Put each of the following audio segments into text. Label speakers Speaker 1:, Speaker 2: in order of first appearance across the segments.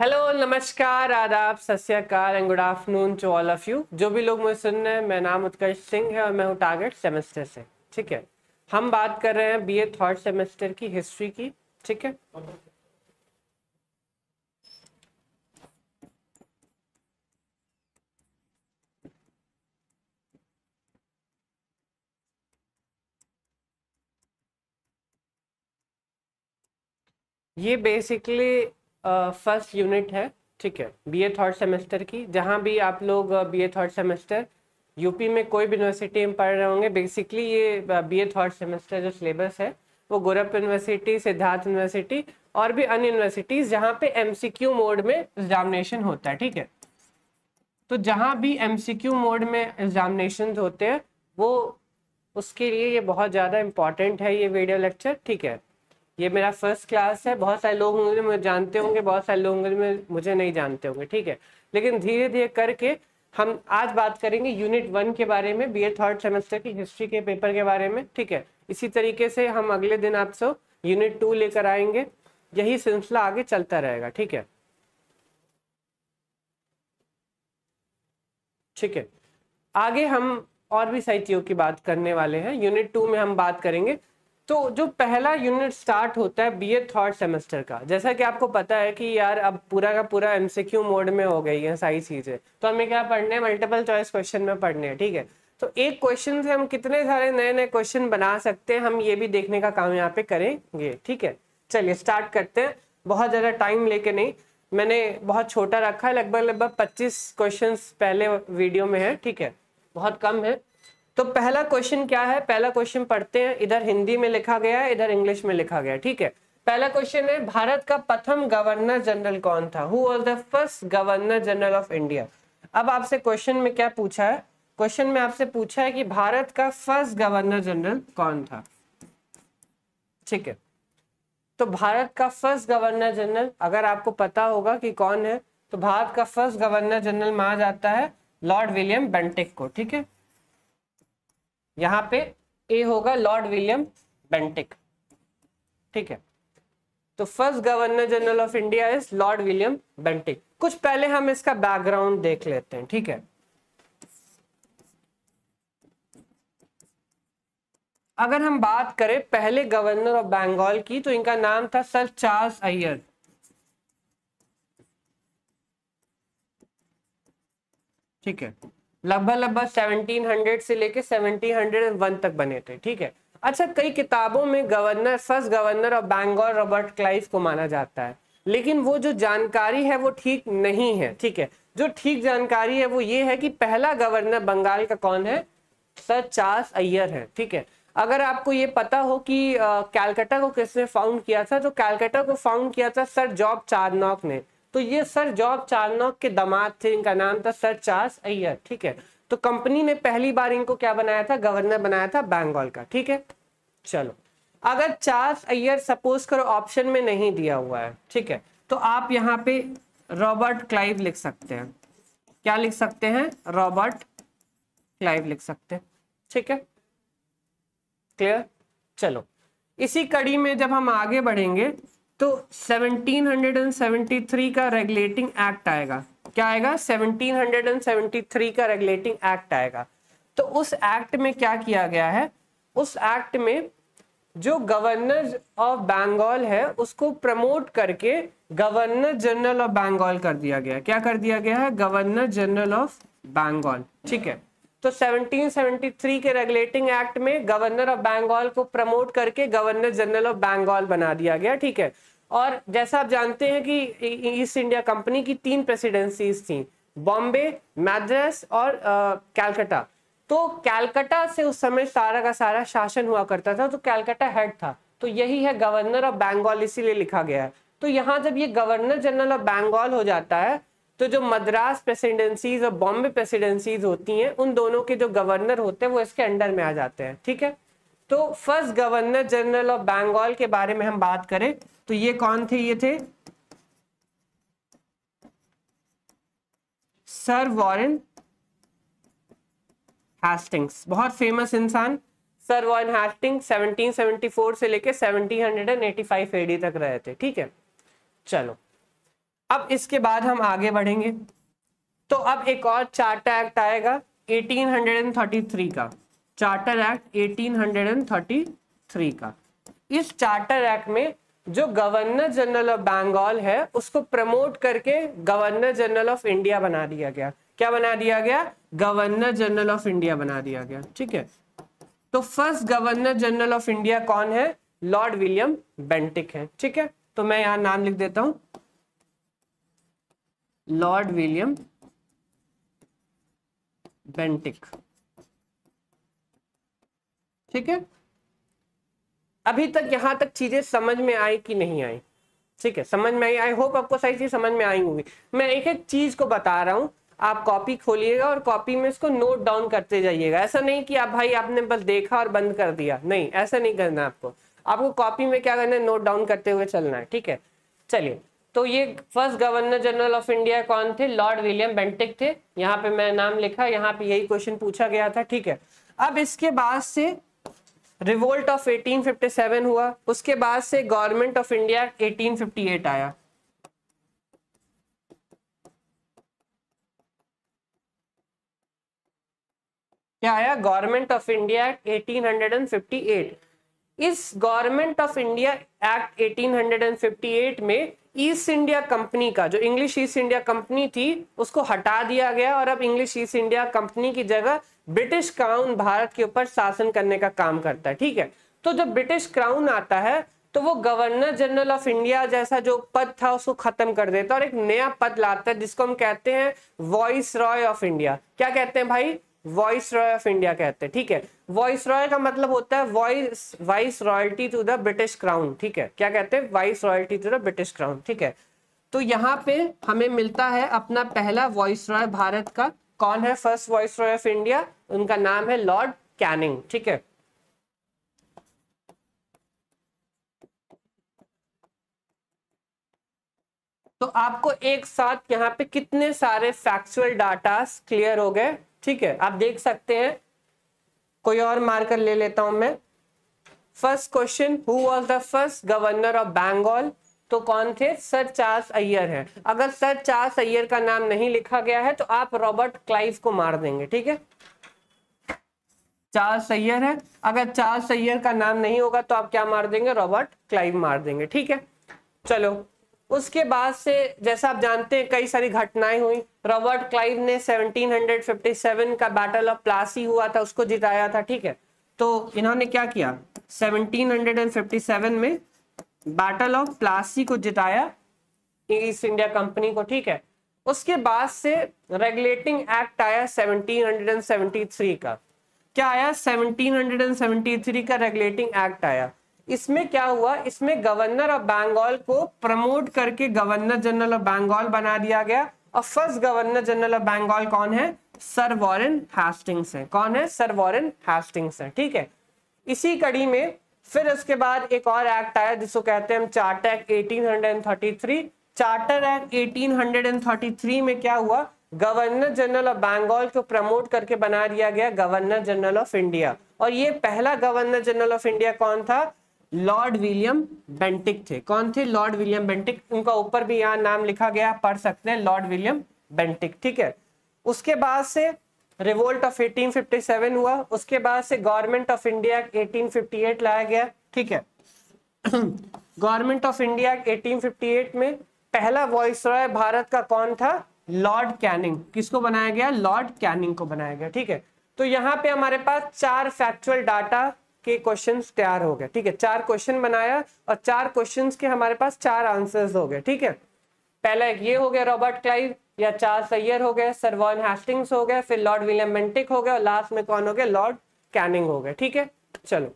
Speaker 1: Hello नमस्कार आदाब सत्याकाल and good afternoon to all of you जो भी लोग मुझे सुन रहे हैं मैं नाम उत्कर्ष सिंह है और मैं हूँ टारगेट सेमेस्टर से ठीक है हम बात कर रहे हैं बीए थर्ड सेमेस्टर की हिस्ट्री की ठीक है ये बेसिकली फर्स्ट यूनिट है ठीक है बीए थर्ड सेमेस्टर की जहाँ भी आप लोग बीए थर्ड सेमेस्टर यूपी में कोई भी यूनिवर्सिटी में पढ़ रहे होंगे बेसिकली ये बीए थर्ड सेमेस्टर जो सिलेबस है वो गोरख यूनिवर्सिटी सिद्धार्थ यूनिवर्सिटी और भी अन्य यूनिवर्सिटीज जहाँ पे एमसीक्यू मोड में एग्जामिनेशन होता है ठीक है तो जहाँ भी एम मोड में एग्जामिनेशन होते हैं वो उसके लिए ये बहुत ज़्यादा इम्पॉर्टेंट है ये वीडियो लेक्चर ठीक है ये मेरा फर्स्ट क्लास है बहुत सारे लोग होंगे मुझे जानते होंगे बहुत सारे लोग होंगे मुझे नहीं जानते होंगे ठीक है लेकिन धीरे धीरे करके हम आज बात करेंगे यूनिट वन के बारे में बी ए थर्ड सेमेस्टर की हिस्ट्री के पेपर के बारे में ठीक है इसी तरीके से हम अगले दिन आपसे यूनिट टू लेकर आएंगे यही सिलसिला आगे चलता रहेगा ठीक है ठीक है आगे हम और भी साहित्यों की बात करने वाले हैं यूनिट टू में हम बात करेंगे तो जो पहला यूनिट स्टार्ट होता है बीए थर्ड सेमेस्टर का जैसा कि आपको पता है कि यार अब पूरा का पूरा एमसीक्यू मोड में हो गई है सारी चीजें तो हमें क्या पढ़ने हैं मल्टीपल चॉइस क्वेश्चन में पढ़ने हैं ठीक है तो एक क्वेश्चन से हम कितने सारे नए नए क्वेश्चन बना सकते हैं हम ये भी देखने का काम यहाँ पे करेंगे ठीक है चलिए स्टार्ट करते हैं बहुत ज़्यादा टाइम लेके नहीं मैंने बहुत छोटा रखा है लगभग लगभग पच्चीस क्वेश्चन पहले वीडियो में है ठीक है बहुत कम है तो पहला क्वेश्चन क्या है पहला क्वेश्चन पढ़ते हैं इधर हिंदी में लिखा गया है इधर इंग्लिश में लिखा गया ठीक है पहला क्वेश्चन है भारत का प्रथम गवर्नर जनरल कौन था who was the first governor general of India अब आपसे क्वेश्चन में क्या पूछा है क्वेश्चन में आपसे पूछा है कि भारत का फर्स्ट गवर्नर जनरल कौन था ठीक है तो भारत का फर्स्ट गवर्नर जनरल अगर आपको पता होगा कि कौन है तो भारत का फर्स्ट गवर्नर जनरल माना जाता है लॉर्ड विलियम बेंटिक को ठीक है यहां पे ए होगा लॉर्ड विलियम बेंटिक ठीक है तो first governor general of India is lord William Bentinck कुछ पहले हम इसका बैकग्राउंड देख लेते हैं ठीक है अगर हम बात करें पहले गवर्नर ऑफ बंगाल की तो इनका नाम था सर चार्ल्स अय्यर ठीक है लगभग लगभग 1700 से लेके 1701 तक बने थे ठीक है अच्छा कई किताबों में governor first governor of Bengal Robert Clive को माना जाता है लेकिन वो जो जानकारी है वो ठीक नहीं है ठीक है जो ठीक जानकारी है वो ये है कि पहला गवर्नर बंगाल का कौन है सर चार्ल्स अय्यर है ठीक है अगर आपको ये पता हो कि कैलकाटा को किसने फाउंड किया था तो कैलकाटा को फाउंड किया था सर जॉब चारनॉक ने तो ये सर जॉब चार्लॉक के दामाद थे इनका नाम था सर चार्ल्स अय्यर ठीक है तो कंपनी ने पहली बार इनको क्या बनाया था गवर्नर बनाया था बंगाल का ठीक है चलो अगर चार्ल्स अय्यर सपोज करो ऑप्शन में नहीं दिया हुआ है ठीक है तो आप यहाँ पे रॉबर्ट क्लाइव लिख सकते हैं क्या लिख सकते हैं रॉबर्ट क्लाइव लिख सकते हैं ठीक है क्लियर चलो इसी कड़ी में जब हम आगे बढ़ेंगे तो 1773 का रेगुलेटिंग एक्ट आएगा क्या आएगा 1773 का रेगुलेटिंग एक्ट आएगा तो उस एक्ट में क्या किया गया है उस एक्ट में जो गवर्नर ऑफ बंगाल है उसको प्रमोट करके गवर्नर जनरल ऑफ बंगाल कर दिया गया क्या कर दिया गया है गवर्नर जनरल ऑफ बंगाल ठीक है तो 1773 के रेगुलेटिंग एक्ट में गवर्नर ऑफ बंगाल को प्रमोट करके गवर्नर जनरल ऑफ बंगाल बना दिया गया ठीक है और जैसा आप जानते हैं कि ईस्ट इंडिया कंपनी की तीन प्रेसिडेंसीज थी बॉम्बे मैद्रास और कैलकाटा तो कैलकाटा से उस समय सारा का सारा शासन हुआ करता था तो कैलकाटा हेड था तो यही है गवर्नर ऑफ बंगाल इसीलिए लिखा गया है तो यहाँ जब ये गवर्नर जनरल ऑफ बंगाल हो जाता है तो जो मद्रास प्रेसिडेंसीज और बॉम्बे प्रेसिडेंसीज होती हैं उन दोनों के जो गवर्नर होते हैं वो इसके अंडर में आ जाते हैं ठीक है तो first governor general of Bengal के बारे में हम बात करें तो ये कौन थे ये थे सर वॉरेन हैस्टिंग्स बहुत फेमस इंसान सर वॉरेन हेस्टिंग 1774 से लेके 1785 एडी तक रहे थे ठीक है चलो अब इसके बाद हम आगे बढ़ेंगे तो अब एक और चार्टर एक्ट आएगा 1833 का चार्टर एक्ट 1833 का इस चार्टर एक्ट में जो गवर्नर जनरल ऑफ बंगाल है उसको प्रमोट करके गवर्नर जनरल ऑफ इंडिया बना दिया गया क्या बना दिया गया गवर्नर जनरल ऑफ इंडिया बना दिया गया ठीक है तो first governor general of India कौन है लॉर्ड विलियम बेंटिक है ठीक है तो मैं यहां नाम लिख देता हूं लॉर्ड विलियम बेंटिक ठीक है अभी तक यहां तक चीजें समझ में आई कि नहीं आई ठीक है समझ में आई आई होप आपको सारी चीज समझ में आई होगी मैं एक एक चीज को बता रहा हूँ आप कॉपी खोलिएगा और कॉपी में इसको नोट डाउन करते जाइएगा ऐसा नहीं कि आप भाई आपने बस देखा और बंद कर दिया नहीं ऐसा नहीं करना आपको आपको कॉपी में क्या करना है नोट डाउन करते हुए चलना है ठीक है चलिए तो ये first governor general of India कौन थे लॉर्ड विलियम बेंटिक थे यहाँ पे मैं नाम लिखा यहाँ पे यही क्वेश्चन पूछा गया था ठीक है अब इसके बाद से रिवोल्ट ऑफ 1857 हुआ उसके बाद से गवर्नमेंट ऑफ इंडिया 1858 आया क्या आया गवर्नमेंट ऑफ इंडिया एक्ट 1858 इस गवर्नमेंट ऑफ इंडिया एक्ट 1858 में ईस्ट इंडिया कंपनी का जो इंग्लिश ईस्ट इंडिया कंपनी थी उसको हटा दिया गया और अब इंग्लिश ईस्ट इंडिया कंपनी की जगह ब्रिटिश क्राउन भारत के ऊपर शासन करने का काम करता है ठीक है तो जब ब्रिटिश क्राउन आता है तो वो गवर्नर जनरल ऑफ इंडिया जैसा जो पद था उसको खत्म कर देता है और एक नया पद लाता है जिसको हम कहते हैं वॉइस रॉय ऑफ इंडिया क्या कहते हैं भाई वॉइस रॉय ऑफ इंडिया कहते हैं ठीक है वॉइस रॉय का मतलब होता है voice vice royalty to the British crown ठीक है क्या कहते हैं vice royalty to the British crown ठीक है तो यहाँ पे हमें मिलता है अपना पहला वॉइस रॉय भारत का कौन है first viceroy of India उनका नाम है लॉर्ड कैनिंग ठीक है तो आपको एक साथ यहाँ पे कितने सारे फैक्चुअल डाटा क्लियर हो गए ठीक है आप देख सकते हैं कोई और मार्कर ले लेता हूं मैं first question who was the first governor of Bengal तो कौन थे सर चार्ल्स अय्यर है अगर सर चार्ल्स अय्यर का नाम नहीं लिखा गया है तो आप रॉबर्ट क्लाइव को मार देंगे ठीक है चार्ल्स अय्यर है अगर चार्ल्स अय्यर का नाम नहीं होगा तो आप क्या मार देंगे रॉबर्ट क्लाइव मार देंगे ठीक है चलो उसके बाद से जैसा आप जानते हैं कई सारी घटनाएं हुई रॉबर्ट क्लाइव ने 1757 का बैटल ऑफ प्लासी हुआ था उसको जिताया था ठीक है तो इन्होंने क्या किया 1757 में बैटल ऑफ प्लासी को जिताया ईस्ट इंडिया कंपनी को ठीक है उसके बाद से रेगुलेटिंग एक्ट आया 1773 का क्या आया 1773 का रेगुलेटिंग एक्ट आया इसमें क्या हुआ इसमें गवर्नर ऑफ बंगाल को प्रमोट करके गवर्नर जनरल ऑफ बंगाल बना दिया गया और first governor general of Bengal कौन है सर वॉरेन हैस्टिंग्स है कौन है सर वॉरेन हैस्टिंग्स है ठीक है इसी कड़ी में फिर उसके बाद एक और एक्ट आया जिसको कहते हैं हम चार्टर एक्ट 1833 चार्टर एक्ट 1833 में क्या हुआ गवर्नर जनरल ऑफ बंगाल को प्रमोट करके बना दिया गया गवर्नर जनरल ऑफ इंडिया और ये पहला गवर्नर जनरल ऑफ इंडिया कौन था लॉर्ड विलियम बेंटिक थे कौन थे लॉर्ड विलियम बेंटिक उनका ऊपर भी यहाँ नाम लिखा गया पढ़ सकते हैं लॉर्ड विलियम बेंटिक ठीक है उसके बाद से रिवोल्ट ऑफ 1857 हुआ उसके बाद से गवर्नमेंट ऑफ इंडिया 1858 लाया गया ठीक है गवर्नमेंट ऑफ इंडिया 1858 में पहला वॉइस रॉय भारत का कौन था लॉर्ड कैनिंग किसको बनाया गया लॉर्ड कैनिंग को बनाया गया ठीक है तो यहाँ पे हमारे पास चार फैक्चुअल डाटा के क्वेश्चंस तैयार हो गए ठीक है चार क्वेश्चन बनाया और चार क्वेश्चंस के हमारे पास चार आंसर्स हो गए ठीक है पहला एक ये हो गया रॉबर्ट क्लाइव या चार सैयर हो गए सर वॉन हो गए फिर लॉर्ड विलियम मेंटिक हो गए और लास्ट में कौन हो गया लॉर्ड कैनिंग हो गए ठीक है चलो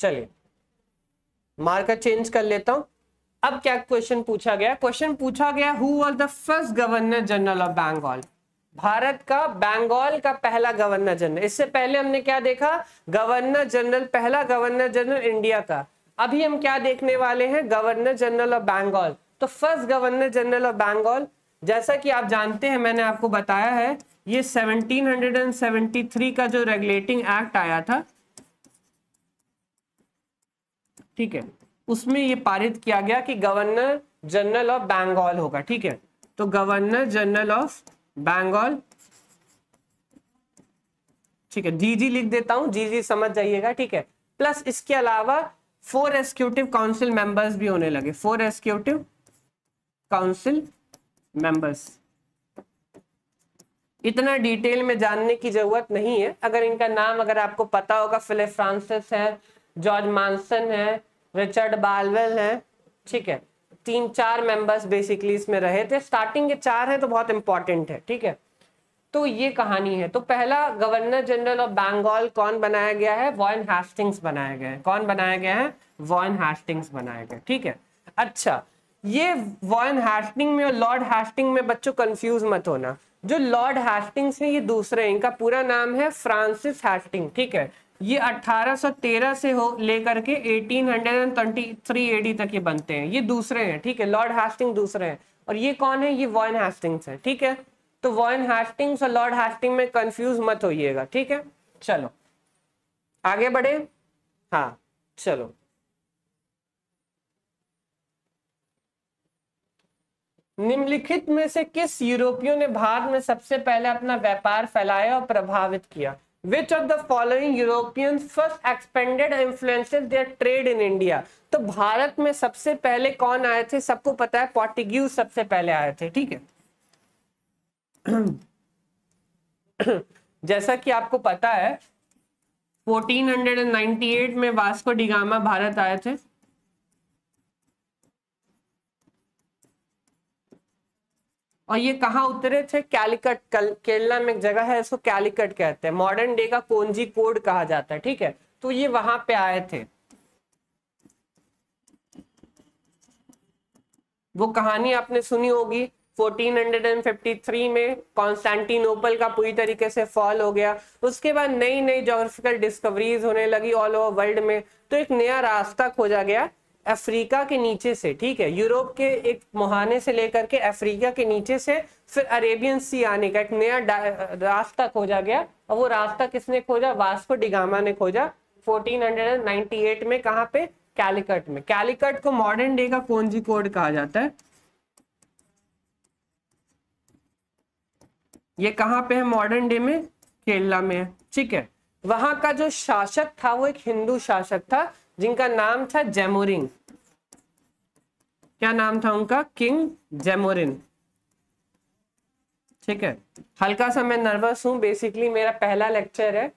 Speaker 1: चलिए मार्कर चेंज कर लेता हूं अब क्या क्वेश्चन पूछा गया क्वेश्चन पूछा गया who was the first governor general of Bengal Bharat का बंगाल का पहला गवर्नर जनरल इससे पहले हमने क्या देखा गवर्नर जनरल पहला गवर्नर जनरल इंडिया का अभी हम क्या देखने वाले हैं गवर्नर जनरल ऑफ बंगाल तो first governor general of Bengal जैसा कि आप जानते हैं मैंने आपको बताया है ये 1773 का जो रेगुलेटिंग एक्ट आया था ठीक है उसमें ये पारित किया गया कि गवर्नर जनरल ऑफ बंगाल होगा ठीक है तो गवर्नर जनरल ऑफ बंगाल ठीक है जीजी लिख देता हूं जीजी समझ जाइएगा ठीक है प्लस इसके अलावा फोर एक्सिक्यूटिव काउंसिल मेंबर्स भी होने लगे फोर एक्सिक्यूटिव काउंसिल मेंबर्स इतना डिटेल में जानने की जरूरत नहीं है अगर इनका नाम अगर आपको पता होगा फिलिप फ्रांसिस है जॉर्ज मानसन है रिचर्ड बालवेल हैं ठीक है तीन चार मेंबर्स बेसिकली इसमें रहे थे स्टार्टिंग के चार हैं तो बहुत इंपॉर्टेंट है ठीक है तो ये कहानी है तो पहला गवर्नर जनरल ऑफ बंगाल कौन बनाया गया है वॉयन हास्टिंग्स बनाया गया है कौन बनाया गया है वॉयन हास्टिंग्स बनाया गया ठीक है अच्छा ये वॉयन हास्टिंग में और लॉर्ड हास्टिंग में बच्चों कंफ्यूज मत होना जो लॉर्ड हास्टिंग्स है ये दूसरे इनका पूरा नाम है फ्रांसिस हास्टिंग ठीक है ये 1813 से हो लेकर के 1823 हंड्रेड तक ये बनते हैं ये दूसरे हैं ठीक है लॉर्ड हास्टिंग दूसरे हैं और ये कौन है ये वॉयन हास्टिंग्स है ठीक है तो वॉयन हास्टिंग्स और लॉर्ड हास्टिंग में कंफ्यूज मत होइएगा ठीक है चलो आगे बढ़े हाँ चलो निम्नलिखित में से किस यूरोपियों ने भारत में सबसे पहले अपना व्यापार फैलाया और प्रभावित किया which of the following European first expanded influences their trade in India तो भारत में सबसे पहले कौन आए थे सबको पता है पोर्टिग्यूज सबसे पहले आए थे ठीक है जैसा कि आपको पता है 1498 में वास्को डिगामा भारत आए थे और ये कहाँ उतरे थे कैलिकट केरला में एक जगह है इसको कैलिकट कहते हैं मॉडर्न डे का कोंजी कोड कहा जाता है ठीक है तो ये वहां पे आए थे वो कहानी आपने सुनी होगी 1453 में कॉन्स्टेंटिनोपल का पूरी तरीके से फॉल हो गया उसके बाद नई नई जोग्राफिकल डिस्कवरीज होने लगी ऑल ओवर वर्ल्ड में तो एक नया रास्ता खोजा गया अफ्रीका के नीचे से ठीक है यूरोप के एक मुहाने से लेकर के अफ्रीका के नीचे से फिर अरेबियन सी आने का एक नया रास्ता खोजा गया और वो रास्ता किसने खोजा वास्को डिगामा ने खोजा 1498 में कहा पे कैलिकट में कैलिकट को मॉडर्न डे का कोंजी कोड कहा जाता है ये कहां पे है मॉडर्न डे में केरला में है ठीक है वहां का जो शासक था वो एक हिंदू शासक था जिनका नाम था जैमोरिंग क्या नाम था उनका किंग जेमोरिन ठीक है हल्का सा मैं नर्वस हूँ बेसिकली मेरा पहला लेक्चर है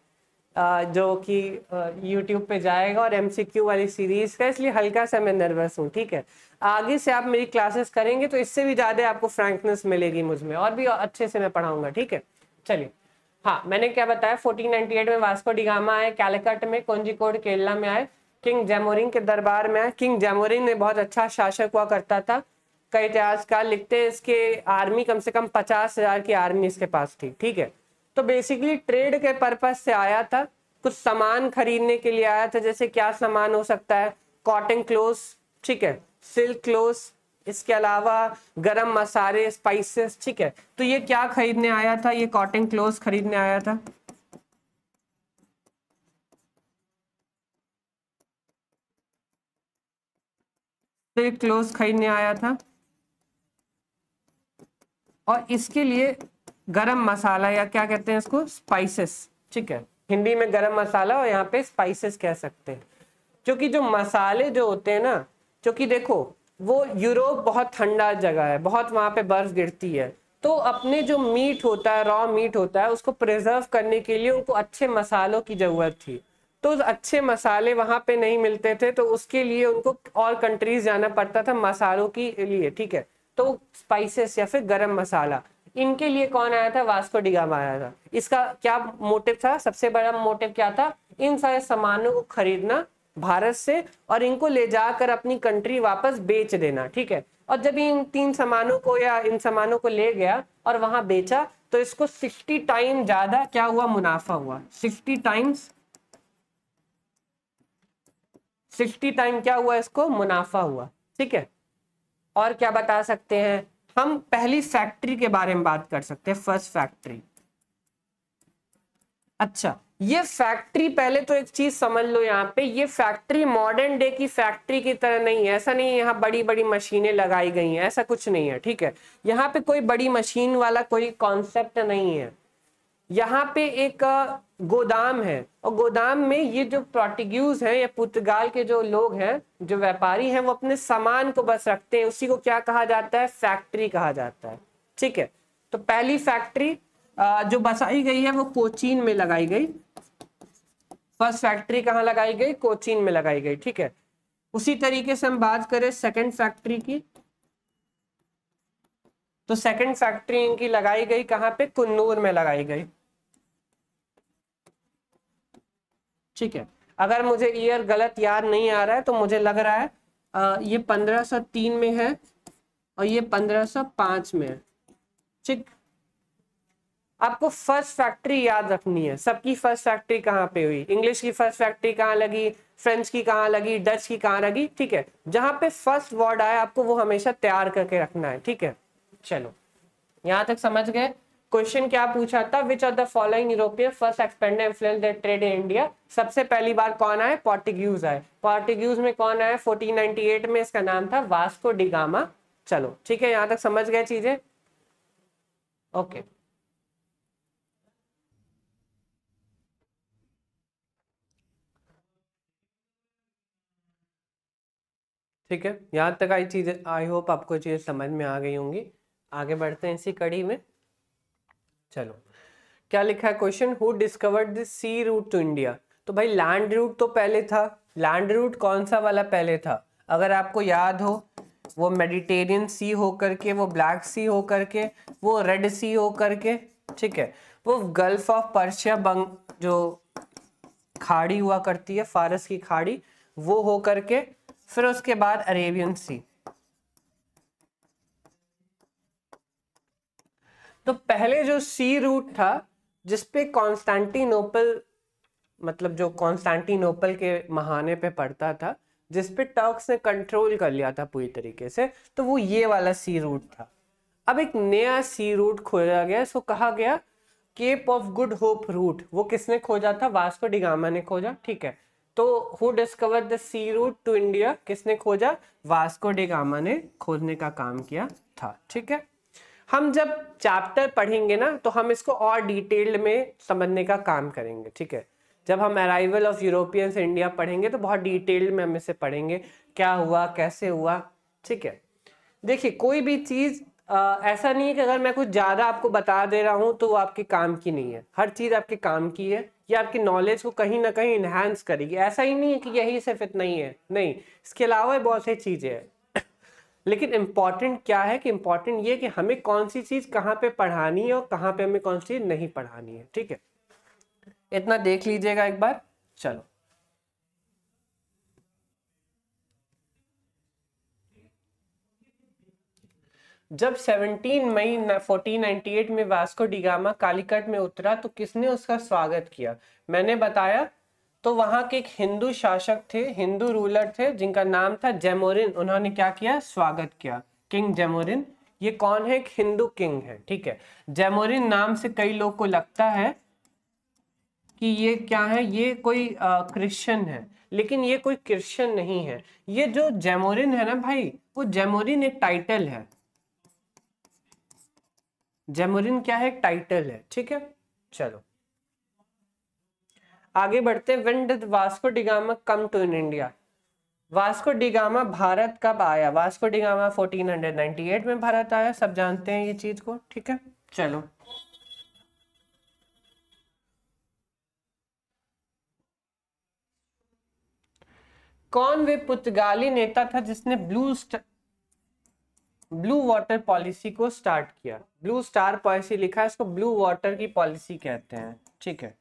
Speaker 1: जो कि यूट्यूब पे जाएगा और एमसीक्यू वाली सीरीज का इसलिए हल्का सा मैं नर्वस हूँ ठीक है आगे से आप मेरी क्लासेस करेंगे तो इससे भी ज़्यादा आपको फ्रैंकनेस मिलेगी मुझ में और भी अच्छे से मैं पढ़ाऊंगा ठीक है चलिए हाँ मैंने क्या बताया 1498 में वास्को डिगामा आए कैलकट में कोंजिकोड केरला में आए किंग जैमोरिंग के दरबार में किंग जैमोरिंग ने बहुत अच्छा शासक हुआ करता था कई इतिहासकार लिखते हैं इसके आर्मी कम से कम पचास हजार की आर्मी इसके पास थी ठीक है तो बेसिकली ट्रेड के पर्पज से आया था कुछ सामान खरीदने के लिए आया था जैसे क्या सामान हो सकता है कॉटन क्लोथ ठीक है सिल्क क्लोथ इसके अलावा गरम मसाले स्पाइसेस ठीक है तो ये क्या खरीदने आया था ये कॉटन क्लोथ खरीदने आया था तो ये क्लोज खरीदने आया था और इसके लिए गरम मसाला या क्या कहते हैं इसको स्पाइसेस ठीक है हिंदी में गरम मसाला और यहाँ पे स्पाइसेस कह सकते हैं क्योंकि जो मसाले जो होते हैं ना क्योंकि देखो वो यूरोप बहुत ठंडा जगह है बहुत वहाँ पे बर्फ गिरती है तो अपने जो मीट होता है रॉ मीट होता है उसको प्रिजर्व करने के लिए उनको अच्छे मसालों की जरूरत थी तो अच्छे मसाले वहां पे नहीं मिलते थे तो उसके लिए उनको और कंट्रीज जाना पड़ता था मसालों के लिए ठीक है तो स्पाइसेस या फिर गरम मसाला इनके लिए कौन आया था वास्को डिगामा आया था इसका क्या मोटिव था सबसे बड़ा मोटिव क्या था इन सारे सामानों को खरीदना भारत से और इनको ले जाकर अपनी कंट्री वापस बेच देना ठीक है और जब इन तीन सामानों को या इन सामानों को ले गया और वहां बेचा तो इसको सिक्सटी टाइम ज्यादा क्या हुआ मुनाफा हुआ सिक्सटी टाइम्स सिक्सटी टाइम क्या हुआ इसको मुनाफा हुआ ठीक है और क्या बता सकते हैं हम पहली फैक्ट्री के बारे में बात कर सकते हैं फर्स्ट फैक्ट्री अच्छा ये फैक्ट्री पहले तो एक चीज समझ लो यहाँ पे ये फैक्ट्री मॉडर्न डे की फैक्ट्री की तरह नहीं है ऐसा नहीं यहाँ बड़ी बड़ी मशीनें लगाई गई हैं ऐसा कुछ नहीं है ठीक है यहाँ पे कोई बड़ी मशीन वाला कोई कॉन्सेप्ट नहीं है यहाँ पे एक गोदाम है और गोदाम में ये जो प्रोटिग्यूज हैं या पुर्तगाल के जो लोग हैं जो व्यापारी हैं वो अपने सामान को बस रखते हैं उसी को क्या कहा जाता है फैक्ट्री कहा जाता है ठीक है तो पहली फैक्ट्री जो बसाई गई है वो कोचीन में लगाई गई फर्स्ट फैक्ट्री कहाँ लगाई गई कोचीन में लगाई गई ठीक है उसी तरीके से हम बात करें सेकेंड फैक्ट्री की तो सेकेंड फैक्ट्री इनकी लगाई गई कहाँ पे कन्नूर में लगाई गई ठीक है अगर मुझे ईयर गलत याद नहीं आ रहा है तो मुझे लग रहा है आ, ये 1503 में है और ये 1505 में है ठीक आपको फर्स्ट फैक्ट्री याद रखनी है सबकी फर्स्ट फैक्ट्री कहाँ पे हुई इंग्लिश की फर्स्ट फैक्ट्री कहाँ लगी फ्रेंच की कहाँ लगी डच की कहाँ लगी ठीक है जहां पे फर्स्ट वर्ड आया आपको वो हमेशा तैयार करके रखना है ठीक है चलो यहां तक समझ गए क्वेश्चन क्या पूछा था which are the following European first expander influence trade in India सबसे पहली बार कौन आए पोर्टिग्यूज आए पोर्टिग्यूज में कौन आया 1498 में इसका नाम था वास्को डिगामा चलो ठीक है यहां तक समझ गए चीजें ओके ठीक है यहां तक आई चीज़ें आई होप आपको चीज़ें समझ में आ गई होंगी आगे बढ़ते हैं इसी कड़ी में चलो क्या लिखा है question who discovered this sea route to India तो भाई लैंड रूट तो पहले था लैंड रूट कौन सा वाला पहले था अगर आपको याद हो वो मेडिटेरियन सी हो करके वो ब्लैक सी हो करके वो रेड सी हो करके ठीक है वो गल्फ ऑफ पर्शिया बंग जो खाड़ी हुआ करती है फारस की खाड़ी वो हो करके फिर उसके बाद अरेबियन सी तो पहले जो सी रूट था जिसपे कॉन्स्टेंटिनोपल मतलब जो कॉन्स्टेंटिनोपल के महाने पे पड़ता था जिसपे टर्क्स ने कंट्रोल कर लिया था पूरी तरीके से तो वो ये वाला सी रूट था अब एक नया सी रूट खोजा गया सो कहा गया Cape of Good Hope route वो किसने खोजा था वास्को डिगामा ने खोजा ठीक है तो who discover the sea route to India किसने खोजा वास्को डिगामा ने खोजने का काम किया था ठीक है हम जब चैप्टर पढ़ेंगे ना तो हम इसको और डिटेल्ड में समझने का काम करेंगे ठीक है जब हम अराइवल ऑफ यूरोपियंस इंडिया पढ़ेंगे तो बहुत डिटेल्ड में हम इसे पढ़ेंगे क्या हुआ कैसे हुआ ठीक है देखिए कोई भी चीज़ ऐसा नहीं है कि अगर मैं कुछ ज़्यादा आपको बता दे रहा हूँ तो वो आपके काम की नहीं है हर चीज़ आपके काम की है ये आपकी नॉलेज को कहीं ना कहीं इन्हांस करेगी ऐसा ही नहीं है कि यही सिर्फ इतना ही है नहीं इसके अलावा बहुत सी चीज़ें हैं लेकिन इम्पॉर्टेंट क्या है कि इम्पॉर्टेंट ये कि हमें कौन सी चीज़ कहाँ पे पढ़ानी है और कहाँ पे हमें कौन सी चीज़ नहीं पढ़ानी है ठीक है इतना देख लीजिएगा एक बार चलो जब 17 मई 1498 में वास्को डिगामा कालीकट में उतरा तो किसने उसका स्वागत किया मैंने बताया तो वहां के एक हिंदू शासक थे हिंदू रूलर थे जिनका नाम था जैमोरिन उन्होंने क्या किया स्वागत किया किंग जैमोरिन ये कौन है एक हिंदू किंग है ठीक है जैमोरिन नाम से कई लोग को लगता है कि ये क्या है ये कोई क्रिश्चियन है लेकिन ये कोई क्रिश्चियन नहीं है ये जो जैमोरिन है ना भाई वो जैमोरिन एक टाइटल है जैमोरिन क्या है टाइटल है ठीक है चलो आगे बढ़ते when did Vasco da Gama come to in India Vasco da Gama Bharat कब आया वास्को डिगामा 1498 में भारत आया सब जानते हैं ये चीज को ठीक है चलो कौन वे पुर्तगाली नेता था जिसने ब्लू ब्लू वाटर पॉलिसी को स्टार्ट किया ब्लू स्टार पॉलिसी लिखा है इसको ब्लू वाटर की पॉलिसी कहते हैं ठीक है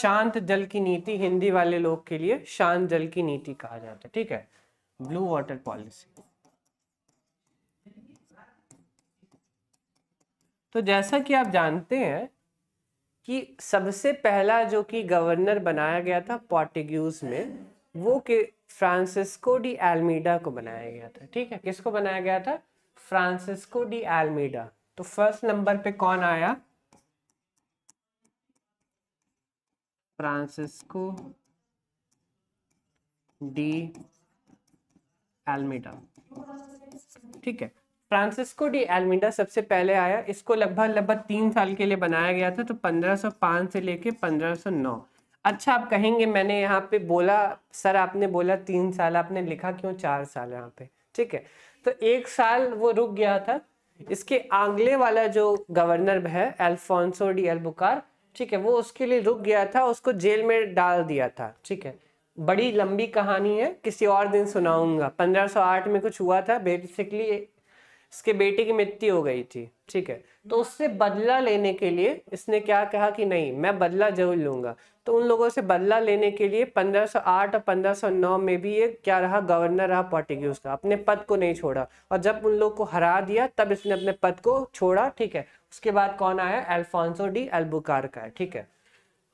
Speaker 1: शांत जल की नीति हिंदी वाले लोग के लिए शांत जल की नीति कहा जाता है ठीक है ब्लू वाटर पॉलिसी तो जैसा कि आप जानते हैं कि सबसे पहला जो कि गवर्नर बनाया गया था पोर्टिग्यूज में वो के फ्रांसिस्को डी एलमीडा को बनाया गया था ठीक है किसको बनाया गया था फ्रांसिस्को डी एलमीडा तो फर्स्ट नंबर पे कौन आया फ्रांसिस्को डी एलमिडा ठीक है फ्रांसिस्को डी एलमिडा सबसे पहले आया इसको लगभग लगभग तीन साल के लिए बनाया गया था तो 1505 से लेके 1509 अच्छा आप कहेंगे मैंने यहाँ पे बोला सर आपने बोला तीन साल आपने लिखा क्यों चार साल यहाँ पे ठीक है तो एक साल वो रुक गया था इसके आंगले वाला जो गवर्नर है एल्फोंसो डी एल्बुकार ठीक है वो उसके लिए रुक गया था उसको जेल में डाल दिया था ठीक है बड़ी लंबी कहानी है किसी और दिन सुनाऊंगा 1508 में कुछ हुआ था बेसिकली इसके बेटे की मृत्यु हो गई थी ठीक है तो उससे बदला लेने के लिए इसने क्या कहा कि नहीं मैं बदला जरूर लूंगा तो उन लोगों से बदला लेने के लिए 1508 और 1509 में भी ये क्या रहा गवर्नर रहा पोर्टिग्यूज का अपने पद को नहीं छोड़ा और जब उन लोग को हरा दिया तब इसने अपने पद को छोड़ा ठीक है उसके बाद कौन आया एल्फोंसो डी एल्बुकार का है ठीक है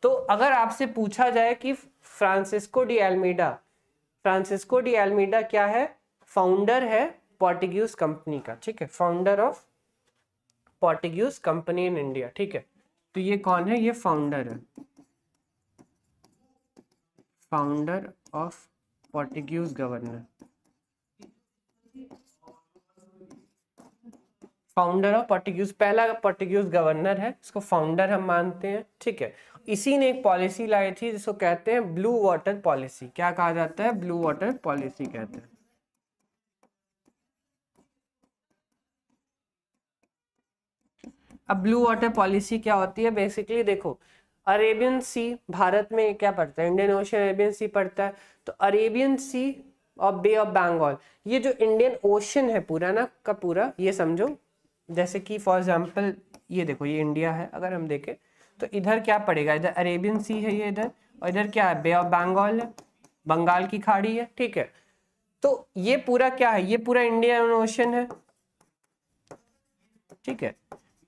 Speaker 1: तो अगर आपसे पूछा जाए कि Francisco de Almeida Francisco de Almeida क्या है फाउंडर है पोर्टिग्यूज कंपनी का ठीक है founder of Portuguese company in India ठीक है तो ये कौन है ये फाउंडर है founder of Portuguese governor founder of Portuguese पहला पर्टिक्यूज गवर्नर है इसको फाउंडर हम मानते हैं ठीक है इसी ने एक पॉलिसी लाई थी जिसको कहते हैं ब्लू वाटर पॉलिसी क्या कहा जाता है ब्लू वाटर पॉलिसी कहते हैं अब ब्लू वाटर पॉलिसी क्या होती है बेसिकली देखो अरेबियन सी भारत में क्या पड़ता है इंडियन ओशन अरेबियन सी पड़ता है तो अरेबियन सी और बे ऑफ बंगाल ये जो इंडियन ओशन है पूरा ना का पूरा ये समझो जैसे कि फॉर एग्जाम्पल ये देखो ये इंडिया है अगर हम देखें तो इधर क्या पड़ेगा इधर अरेबियन सी है ये इधर और इधर क्या है बे ऑफ बंगाल है बंगाल की खाड़ी है ठीक है तो ये पूरा क्या है ये पूरा इंडियन ओशन है ठीक है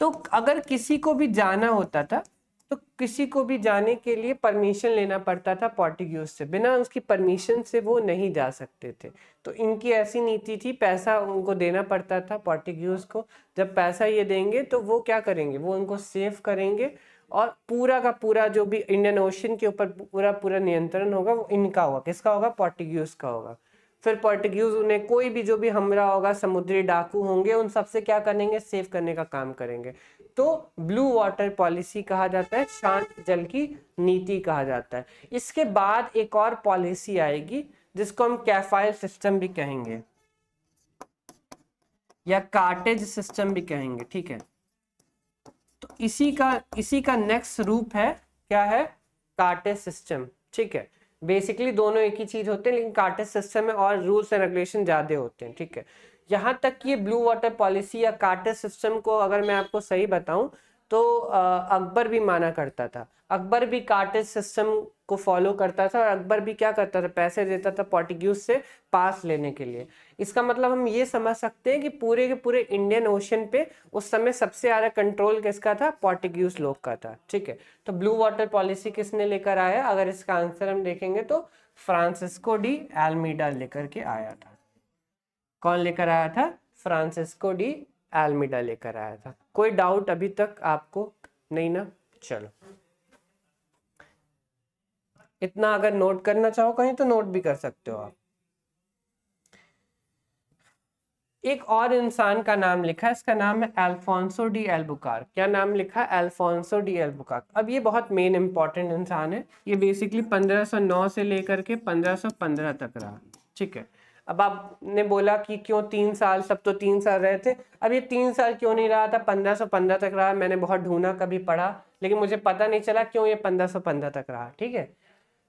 Speaker 1: तो अगर किसी को भी जाना होता था तो किसी को भी जाने के लिए परमिशन लेना पड़ता था पोर्टुगीज से बिना उसकी परमिशन से वो नहीं जा सकते थे तो इनकी ऐसी नीति थी पैसा उनको देना पड़ता था पोर्टुगीज को जब पैसा ये देंगे तो वो क्या करेंगे वो उनको सेव करेंगे और पूरा का पूरा जो भी इंडियन ओशन के ऊपर पूरा पूरा नियंत्रण होगा वो इनका होगा किसका होगा पोर्टुगीज का होगा फिर पोर्टुगीज उन्हें कोई भी जो भी हमला होगा समुद्री डाकू होंगे उन सबसे क्या करेंगे सेव करने का काम करेंगे तो ब्लू वाटर पॉलिसी कहा जाता है शांत जल की नीति कहा जाता है इसके बाद एक और पॉलिसी आएगी जिसको हम कैफाइल सिस्टम भी कहेंगे या कार्टेज सिस्टम भी कहेंगे ठीक है तो इसी का इसी का नेक्स्ट रूप है क्या है कार्टेज सिस्टम ठीक है बेसिकली दोनों एक ही चीज होते हैं लेकिन कार्टेज सिस्टम में और रूल्स एंड रेगुलेशन ज्यादा होते हैं ठीक है यहाँ तक कि ब्लू वाटर पॉलिसी या कार्टर सिस्टम को अगर मैं आपको सही बताऊं तो अकबर भी माना करता था अकबर भी कार्टेज सिस्टम को फॉलो करता था और अकबर भी क्या करता था पैसे देता था पोर्टिग्यूज से पास लेने के लिए इसका मतलब हम ये समझ सकते हैं कि पूरे के पूरे इंडियन ओशन पे उस समय सबसे ज़्यादा कंट्रोल किसका था पोर्टिग्यूज लोग का था ठीक है तो ब्लू वाटर पॉलिसी किसने लेकर आया अगर इसका आंसर हम देखेंगे तो फ्रांसिस्को डी एलमीडा लेकर के आया था कौन लेकर आया था फ्रांसिस्को डी एलमिडा लेकर आया था कोई डाउट अभी तक आपको नहीं ना चलो इतना अगर नोट करना चाहो कहीं तो नोट भी कर सकते हो आप एक और इंसान का नाम लिखा है इसका नाम है एल्फोंसो डी एल्बुकार क्या नाम लिखा है एल्फोंसो डी एल्बुकार अब ये बहुत मेन इंपॉर्टेंट इंसान है ये बेसिकली 1509 से लेकर के 1515 तक रहा ठीक है अब आपने बोला कि क्यों तीन साल सब तो तीन साल रहे थे अब ये तीन साल क्यों नहीं रहा था पंद्रह सौ पंद्रह तक रहा मैंने बहुत ढूंढा कभी पढ़ा लेकिन मुझे पता नहीं चला क्यों ये पंद्रह सौ पंद्रह तक रहा ठीक है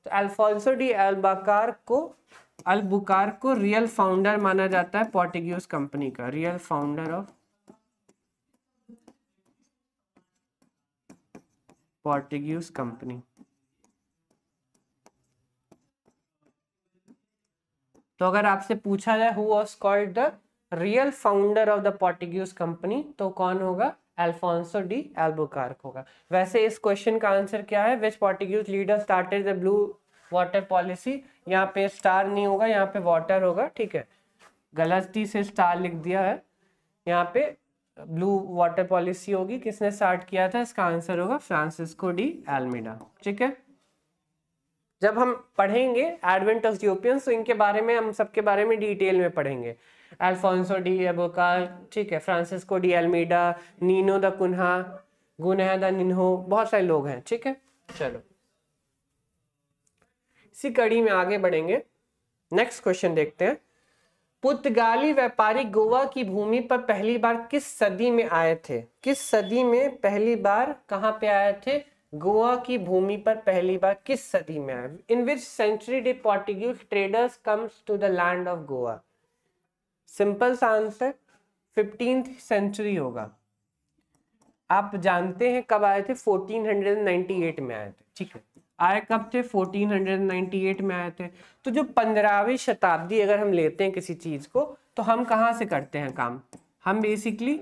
Speaker 1: तो अल्फोंसो डी अल्बाकार को अल्बुकार को रियल फाउंडर माना जाता है पोर्टिग्यूज कंपनी का real founder of Portuguese company तो अगर आपसे पूछा जाए who was called the real founder of the Portuguese company तो कौन होगा एल्फॉन्सो डी एल्बोकार्क होगा वैसे इस क्वेश्चन का आंसर क्या है which Portuguese leader started the blue water policy यहाँ पे स्टार नहीं होगा यहाँ पे वाटर होगा ठीक है गलती से स्टार लिख दिया है यहाँ पे ब्लू वाटर पॉलिसी होगी किसने स्टार्ट किया था इसका आंसर होगा फ्रांसिस्को डी एल्मिडा ठीक है जब हम पढ़ेंगे एडवेंट ऑफ यूपियंस तो इनके बारे में हम सबके बारे में डिटेल में पढ़ेंगे अल्फोंसो डी एबोका ठीक है Francisco de Almeida Nino da Cunha गुनह द निन्हो बहुत सारे लोग हैं ठीक है चलो इसी कड़ी में आगे बढ़ेंगे नेक्स्ट क्वेश्चन देखते हैं पुर्तगाली व्यापारी गोवा की भूमि पर पहली बार किस सदी में आए थे किस सदी में पहली बार कहाँ पे आए थे गोवा की भूमि पर पहली बार किस सदी में आया in which century the Portuguese traders comes to the land of Goa simple सा आंसर फिफ्टीन सेंचुरी होगा आप जानते हैं कब आए थे 1498 में आए थे ठीक है आए कब थे 1498 में आए थे तो जो पंद्रहवीं शताब्दी अगर हम लेते हैं किसी चीज़ को तो हम कहाँ से करते हैं काम हम बेसिकली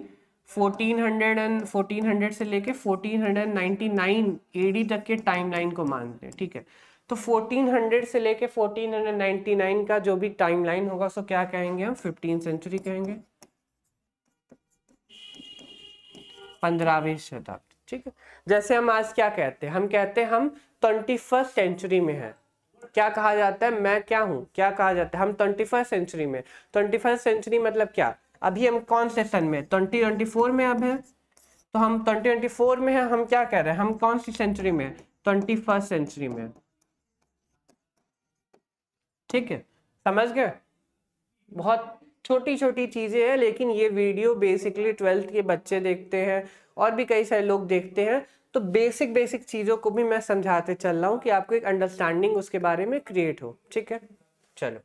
Speaker 1: 1400 एंड हंड्रेड से लेके 1499 एडी तक के टाइमलाइन को मान लें ठीक है तो 1400 से लेके 1499 का जो भी टाइमलाइन होगा उसको क्या कहेंगे हम फिफ्टीन सेंचुरी कहेंगे पंद्रहवीं शताब्दी ठीक है जैसे हम आज क्या कहते हैं हम कहते हैं हम ट्वेंटी फर्स्ट सेंचुरी में हैं क्या कहा जाता है मैं क्या हूं क्या कहा जाता है हम ट्वेंटी फर्स्ट सेंचुरी में ट्वेंटी फर्स्ट सेंचुरी मतलब क्या अभी हम कौन से सन में ट्वेंटी ट्वेंटी फोर में अब है तो हम ट्वेंटी ट्वेंटी फोर में है हम क्या कह रहे हैं हम कौन सी सेंचुरी में ट्वेंटी फर्स्ट सेंचुरी में ठीक है समझ गए बहुत छोटी छोटी चीज़ें हैं लेकिन ये वीडियो बेसिकली ट्वेल्थ के बच्चे देखते हैं और भी कई सारे लोग देखते हैं तो बेसिक बेसिक चीज़ों को भी मैं समझाते चल रहा हूँ कि आपको एक अंडरस्टैंडिंग उसके बारे में क्रिएट हो ठीक है चलो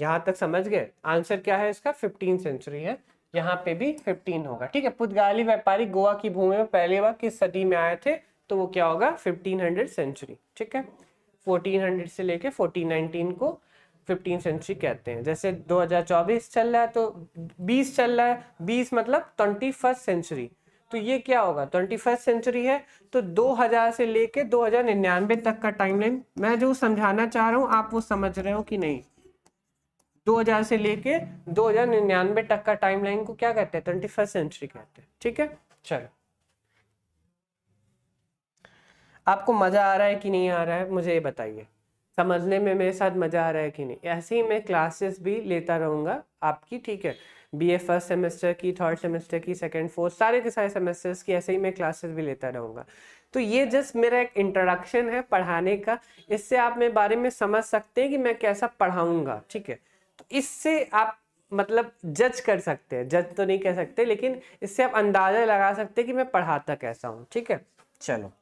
Speaker 1: यहाँ तक समझ गए आंसर क्या है इसका फिफ्टीन सेंचुरी है यहाँ पे भी फिफ्टीन होगा ठीक है पुतगाली व्यापारी गोवा की भूमि में पहली बार किस सदी में आए थे तो वो क्या होगा फिफ्टीन हंड्रेड सेंचुरी ठीक है फोर्टीन हंड्रेड से लेके नाइनटीन को फिफ्टीन सेंचुरी कहते हैं जैसे दो हजार चौबीस चल रहा है तो बीस चल रहा है बीस मतलब ट्वेंटी फर्स्ट सेंचुरी तो ये क्या होगा ट्वेंटी फर्स्ट सेंचुरी है तो दो हजार से लेके दो हजार निन्यानवे तक का टाइमलाइन मैं जो समझाना चाह रहा हूँ आप वो समझ रहे हो कि नहीं 2000 से लेके निन्यानवे तक का टाइमलाइन को क्या कहते हैं ट्वेंटी फर्स्ट सेंचुरी कहते हैं ठीक है चलो आपको मज़ा आ रहा है कि नहीं आ रहा है मुझे ये बताइए समझने में मेरे साथ मज़ा आ रहा है कि नहीं ऐसे ही मैं क्लासेस भी लेता रहूंगा आपकी ठीक है बी ए फर्स्ट सेमेस्टर की थर्ड सेमेस्टर की सेकेंड फोर्थ सारे के सारे सेमेस्टर्स की ऐसे ही मैं क्लासेस भी लेता रहूंगा तो ये जस्ट मेरा एक इंट्रोडक्शन है पढ़ाने का इससे आप मेरे बारे में समझ सकते हैं कि मैं कैसा पढ़ाऊंगा ठीक है इससे आप मतलब जज कर सकते हैं जज तो नहीं कह सकते लेकिन इससे आप अंदाजा लगा सकते हैं कि मैं पढ़ाता कैसा हूं ठीक है चलो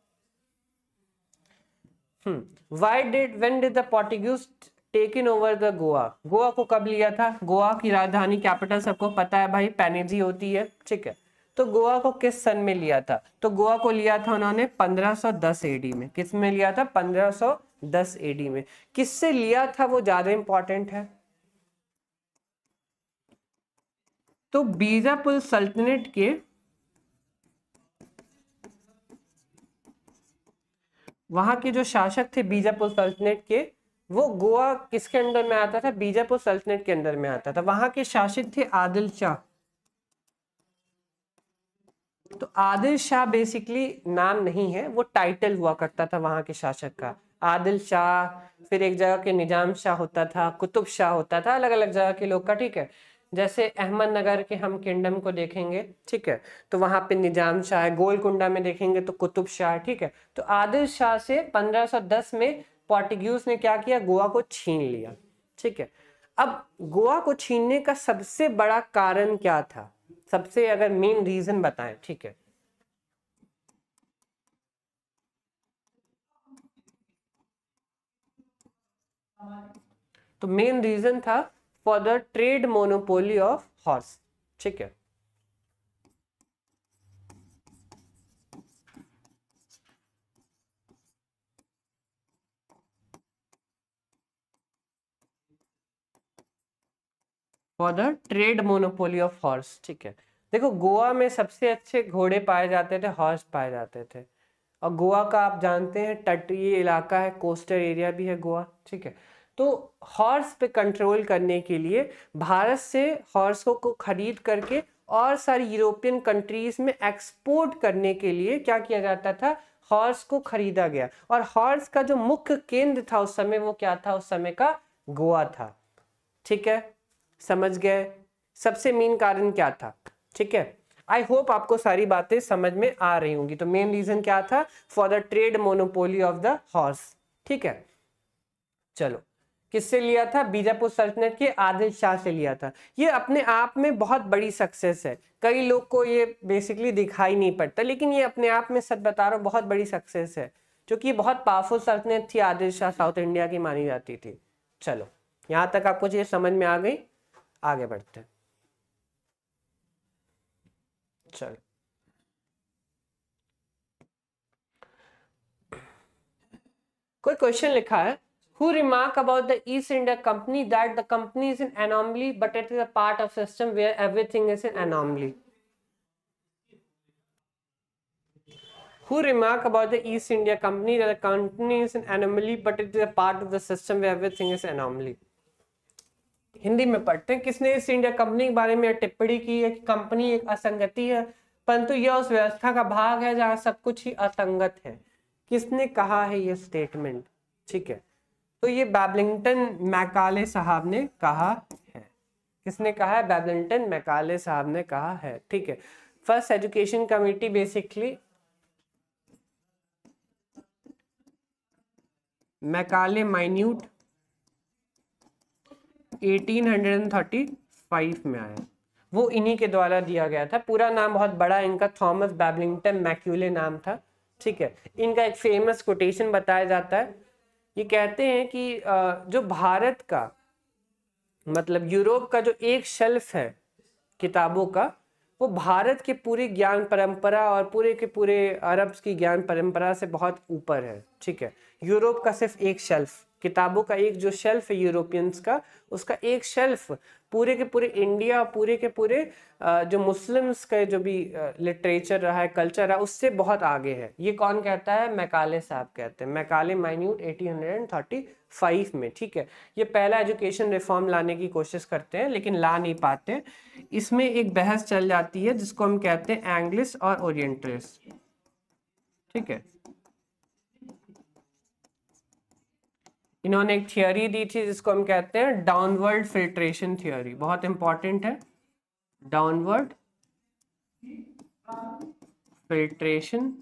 Speaker 1: hmm why did when did the Portuguese take in over the Goa Goa को कब लिया था गोवा की राजधानी कैपिटल सबको पता है भाई पैनेजी होती है ठीक है तो गोवा को किस सन में लिया था तो गोवा को लिया था उन्होंने 1510 एडी में किस में लिया था 1510 एडी में किससे लिया था वो ज्यादा इंपॉर्टेंट है तो बीजापुर सल्तनत के वहां के जो शासक थे बीजापुर सल्तनत के वो गोवा किसके अंडर में आता था बीजापुर सल्तनत के अंडर में आता था वहां के शासक थे आदिल शाह तो आदिल शाह बेसिकली नाम नहीं है वो टाइटल हुआ करता था वहां के शासक का आदिल शाह फिर एक जगह के निजाम शाह होता था कुतुब शाह होता था अलग अलग जगह के लोग का ठीक है जैसे अहमदनगर के हम किंगडम को देखेंगे ठीक है तो वहां पे निजाम शाह गोलकुंडा में देखेंगे तो कुतुब शाह ठीक है तो आदिल शाह से 1510 में पोर्टिग्यूज ने क्या किया गोवा को छीन लिया ठीक है अब गोवा को छीनने का सबसे बड़ा कारण क्या था सबसे अगर मेन रीजन बताएं ठीक है तो मेन रीजन था for the trade monopoly of horse ठीक है for the trade monopoly of horse ठीक है देखो गोवा में सबसे अच्छे घोड़े पाए जाते थे हॉर्स पाए जाते थे और गोवा का आप जानते हैं तटीय इलाका है कोस्टल एरिया भी है गोवा ठीक है तो हॉर्स पे कंट्रोल करने के लिए भारत से हॉर्स को, को खरीद करके और सारी यूरोपियन कंट्रीज़ में एक्सपोर्ट करने के लिए क्या किया जाता था हॉर्स को खरीदा गया और हॉर्स का जो मुख्य केंद्र था उस समय वो क्या था उस समय का गोवा था ठीक है समझ गए सबसे मेन कारण क्या था ठीक है आई होप आपको सारी बातें समझ में आ रही होंगी तो मेन रीजन क्या था for the trade monopoly of the horse ठीक है चलो किससे लिया था बीजापुर सल्तनत के आदिल शाह से लिया था ये अपने आप में बहुत बड़ी सक्सेस है कई लोग को ये बेसिकली दिखाई नहीं पड़ता लेकिन ये अपने आप में सच बता रहा हूँ बहुत बड़ी सक्सेस है क्योंकि बहुत पावरफुल सल्तनत थी आदिल शाह साउथ इंडिया की मानी जाती थी चलो यहाँ तक आपको चीज़ समझ में आ गई आगे बढ़ते हैं चलो कोई क्वेश्चन लिखा है who remark about the East India Company that the company is an anomaly, but it is a part of system where everything is an anomaly. Who remark about the East India Company that the company is an anomaly, but it is a part of the system where everything is anomaly. Hindi में पढ़ते हैं किसने east India company के बारे में टिप्पणी की है कि कंपनी एक असंगति है परंतु यह उस व्यवस्था का भाग है जहां सब कुछ ही असंगत है किसने कहा है यह स्टेटमेंट ठीक है तो ये बैबलिंगटन मैकाले साहब ने कहा है किसने कहा है बैबलिंगटन मैकाले साहब ने कहा है ठीक है first education committee basically Macaulay minute 1835 में आया वो इन्हीं के द्वारा दिया गया था पूरा नाम बहुत बड़ा इनका थॉमस बैबलिंगटन मैक्यूले नाम था ठीक है इनका एक फेमस कोटेशन बताया जाता है ये कहते हैं कि जो भारत का मतलब यूरोप का जो एक शेल्फ है किताबों का वो भारत के पूरी ज्ञान परंपरा और पूरे के पूरे अरब की ज्ञान परंपरा से बहुत ऊपर है ठीक है यूरोप का सिर्फ एक शेल्फ किताबों का एक जो शेल्फ है यूरोपियंस का उसका एक शेल्फ पूरे के पूरे इंडिया पूरे के पूरे जो मुस्लिम्स का जो भी लिटरेचर रहा है कल्चर रहा है उससे बहुत आगे है ये कौन कहता है मैकाले साहब कहते हैं मैकाले माइन्यूट फाइव में ठीक है ये पहला एजुकेशन रिफॉर्म लाने की कोशिश करते हैं लेकिन ला नहीं पाते इसमें एक बहस चल जाती है जिसको हम कहते हैं एंग्लिस और ओरिएटल्स ठीक है इन्होंने एक थियोरी दी थी जिसको हम कहते हैं डाउनवर्ड फिल्ट्रेशन थियोरी बहुत इंपॉर्टेंट है डाउनवर्ड फिल्ट्रेशन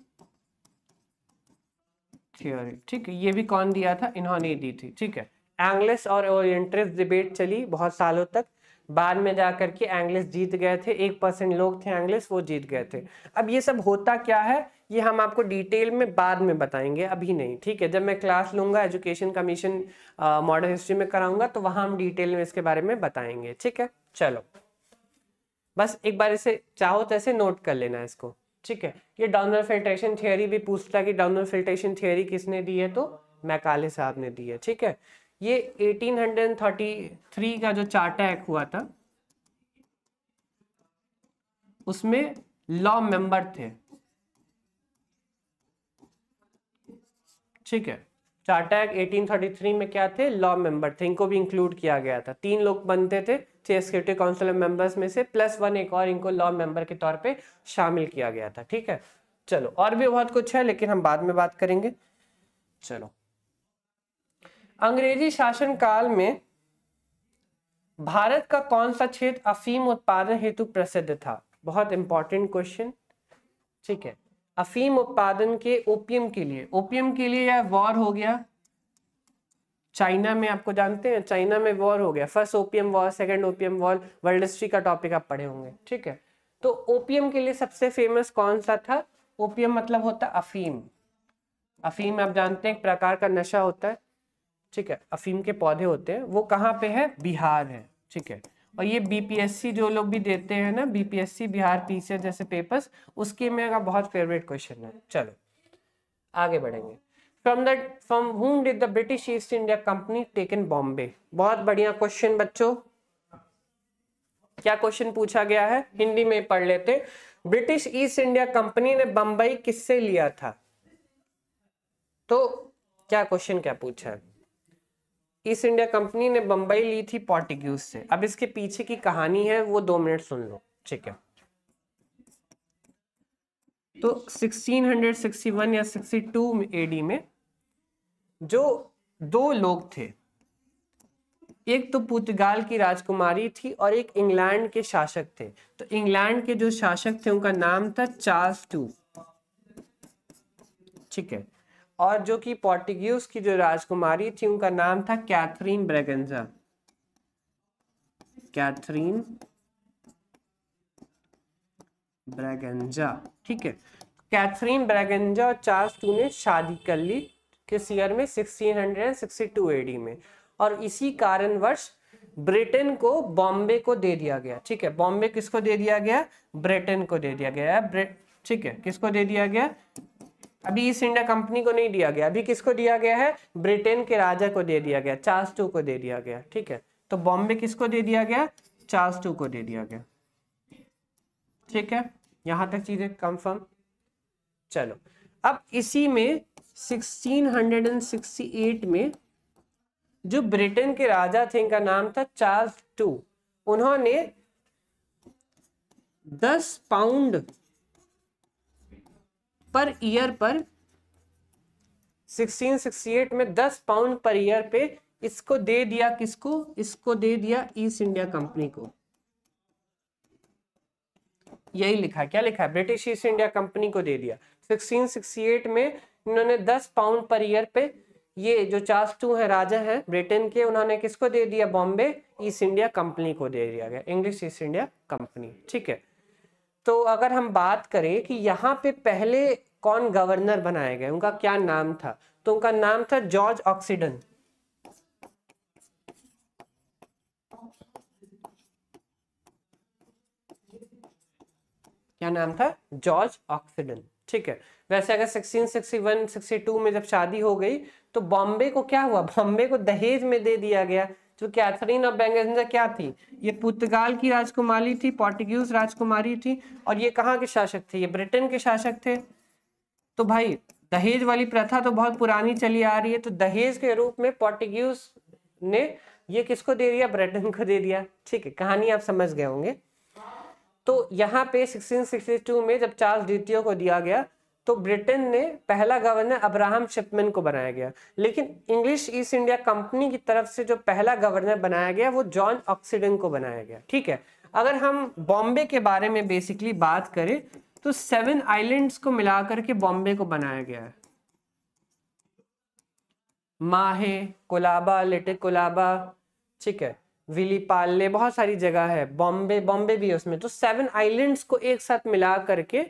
Speaker 1: थियोरी ठीक है ये भी कौन दिया था इन्होंने ही दी थी ठीक है एंग्लिस और ओरिएंटलिस्ट डिबेट चली बहुत सालों तक बाद में जा करके एंग्लिस जीत गए थे एक परसेंट लोग थे एंग्लिस वो जीत गए थे अब ये सब होता क्या है ये हम आपको डिटेल में बाद में बताएंगे अभी नहीं ठीक है जब मैं क्लास लूंगा एजुकेशन कमीशन मॉडर्न हिस्ट्री में कराऊंगा तो वहां हम डिटेल में इसके बारे में बताएंगे ठीक है चलो बस एक बार इसे चाहो तो ऐसे नोट कर लेना इसको ठीक है ये डाउनर फिल्ट्रेशन थियोरी भी पूछता है कि डाउनर फिल्ट्रेशन थियोरी किसने दी है तो मैकाले साहब ने दी है ठीक है ये 1833 का जो चार्टा एक्ट हुआ था उसमें लॉ मेंबर थे ठीक है चार्टा एक्ट थ्री में क्या थे लॉ मेंबर थे इनको भी इंक्लूड किया गया था तीन लोग बनते थे छह सिक्योरिटी काउंसिल मेंबर्स में से प्लस वन एक और इनको लॉ मेंबर के तौर पे शामिल किया गया था ठीक है चलो और भी बहुत कुछ है लेकिन हम बाद में बात करेंगे चलो अंग्रेजी शासन काल में भारत का कौन सा क्षेत्र अफीम उत्पादन हेतु प्रसिद्ध था बहुत इंपॉर्टेंट क्वेश्चन ठीक है अफीम उत्पादन के ओपियम के लिए ओपियम के लिए यह वॉर हो गया चाइना में आपको जानते हैं चाइना में वॉर हो गया first opium war second opium war world history का टॉपिक आप पढ़े होंगे ठीक है तो ओपियम के लिए सबसे फेमस कौन सा था ओपियम मतलब होता अफीम अफीम आप जानते हैं एक प्रकार का नशा होता है ठीक है अफीम के पौधे होते हैं वो कहाँ पे है बिहार है ठीक है और ये बीपीएससी जो लोग भी देते हैं ना बीपीएससी बिहार पीसीएस जैसे पेपर्स उसके मेरा बहुत फेवरेट क्वेश्चन है चलो आगे बढ़ेंगे from the from whom did the British East India company taken Bombay बहुत बढ़िया क्वेश्चन बच्चों क्या क्वेश्चन पूछा गया है हिंदी में पढ़ लेते ब्रिटिश ईस्ट इंडिया कंपनी ने बंबई किससे लिया था तो क्या क्वेश्चन क्या पूछा है ईस्ट इंडिया कंपनी ने बम्बई ली थी पोर्टिग्यूज से अब इसके पीछे की कहानी है वो दो मिनट सुन लो ठीक है तो 1661 या 62 एडी में जो दो लोग थे एक तो पुर्तगाल की राजकुमारी थी और एक इंग्लैंड के शासक थे तो इंग्लैंड के जो शासक थे उनका नाम था चार्ल्स टू ठीक है और जो कि पोर्टिग्यूज की जो राजकुमारी थी उनका नाम था कैथरीन ब्रेगेंजा कैथरीन ब्रेगेंजा ठीक है कैथरीन ब्रेगेंजा और चार्ल्स टू ने शादी कर ली किस ईयर में 1662 एडी में और इसी कारणवश ब्रिटेन को बॉम्बे को दे दिया गया ठीक है बॉम्बे किसको दे दिया गया ब्रिटेन को दे दिया गया ठीक है किसको दे दिया गया अभी ईस्ट इंडिया कंपनी को नहीं दिया गया अभी किसको दिया गया है ब्रिटेन के राजा को दे दिया गया चार्ल्स टू को दे दिया गया ठीक है तो बॉम्बे किसको दे दिया गया चार्ल्स टू को दे दिया गया ठीक है यहां तक चीजें कंफर्म चलो अब इसी में 1668 में जो ब्रिटेन के राजा थे इनका नाम था चार्ल्स टू उन्होंने दस पाउंड पर ईयर पर 1668 में 10 पाउंड पर ईयर पे इसको दे दिया किसको इसको दे दिया ईस्ट इंडिया कंपनी को यही लिखा है क्या लिखा है ब्रिटिश ईस्ट इंडिया कंपनी को दे दिया 1668 में इन्होंने 10 पाउंड पर ईयर पे ये जो चार्ज टू है राजा है ब्रिटेन के उन्होंने किसको दे दिया बॉम्बे ईस्ट इंडिया कंपनी को दे दिया गया इंग्लिश ईस्ट इंडिया कंपनी ठीक है तो अगर हम बात करें कि यहाँ पे पहले कौन गवर्नर बनाए गए उनका क्या नाम था तो उनका नाम था जॉर्ज ऑक्सीडन क्या नाम था जॉर्ज ऑक्सीडन ठीक है वैसे अगर 1661, 62 में जब शादी हो गई तो बॉम्बे को क्या हुआ बॉम्बे को दहेज में दे दिया गया जो कैथरीन ऑफ बैंगजा क्या थी ये पुर्तगाल की राजकुमारी थी पोर्टुगीज राजकुमारी थी और ये कहाँ के शासक थे ये ब्रिटेन के शासक थे तो भाई दहेज वाली प्रथा तो बहुत पुरानी चली आ रही है तो दहेज के रूप में पोर्टुगीज ने ये किसको दे दिया ब्रिटेन को दे दिया ठीक है कहानी आप समझ गए होंगे तो यहाँ पे 1662 में जब चार्ल्स द्वितीय को दिया गया तो ब्रिटेन ने पहला गवर्नर अब्राहम शिपमैन को बनाया गया लेकिन इंग्लिश ईस्ट इंडिया कंपनी की तरफ से जो पहला गवर्नर बनाया गया वो जॉन ऑक्सीडन को बनाया गया ठीक है अगर हम बॉम्बे के बारे में बेसिकली बात करें तो सेवन आइलैंड्स को मिलाकर के बॉम्बे को बनाया गया है माहे कोलाबा लिटे कोलाबा ठीक है विली पाले बहुत सारी जगह है बॉम्बे बॉम्बे भी है उसमें तो सेवन आइलैंड्स को एक साथ मिला करके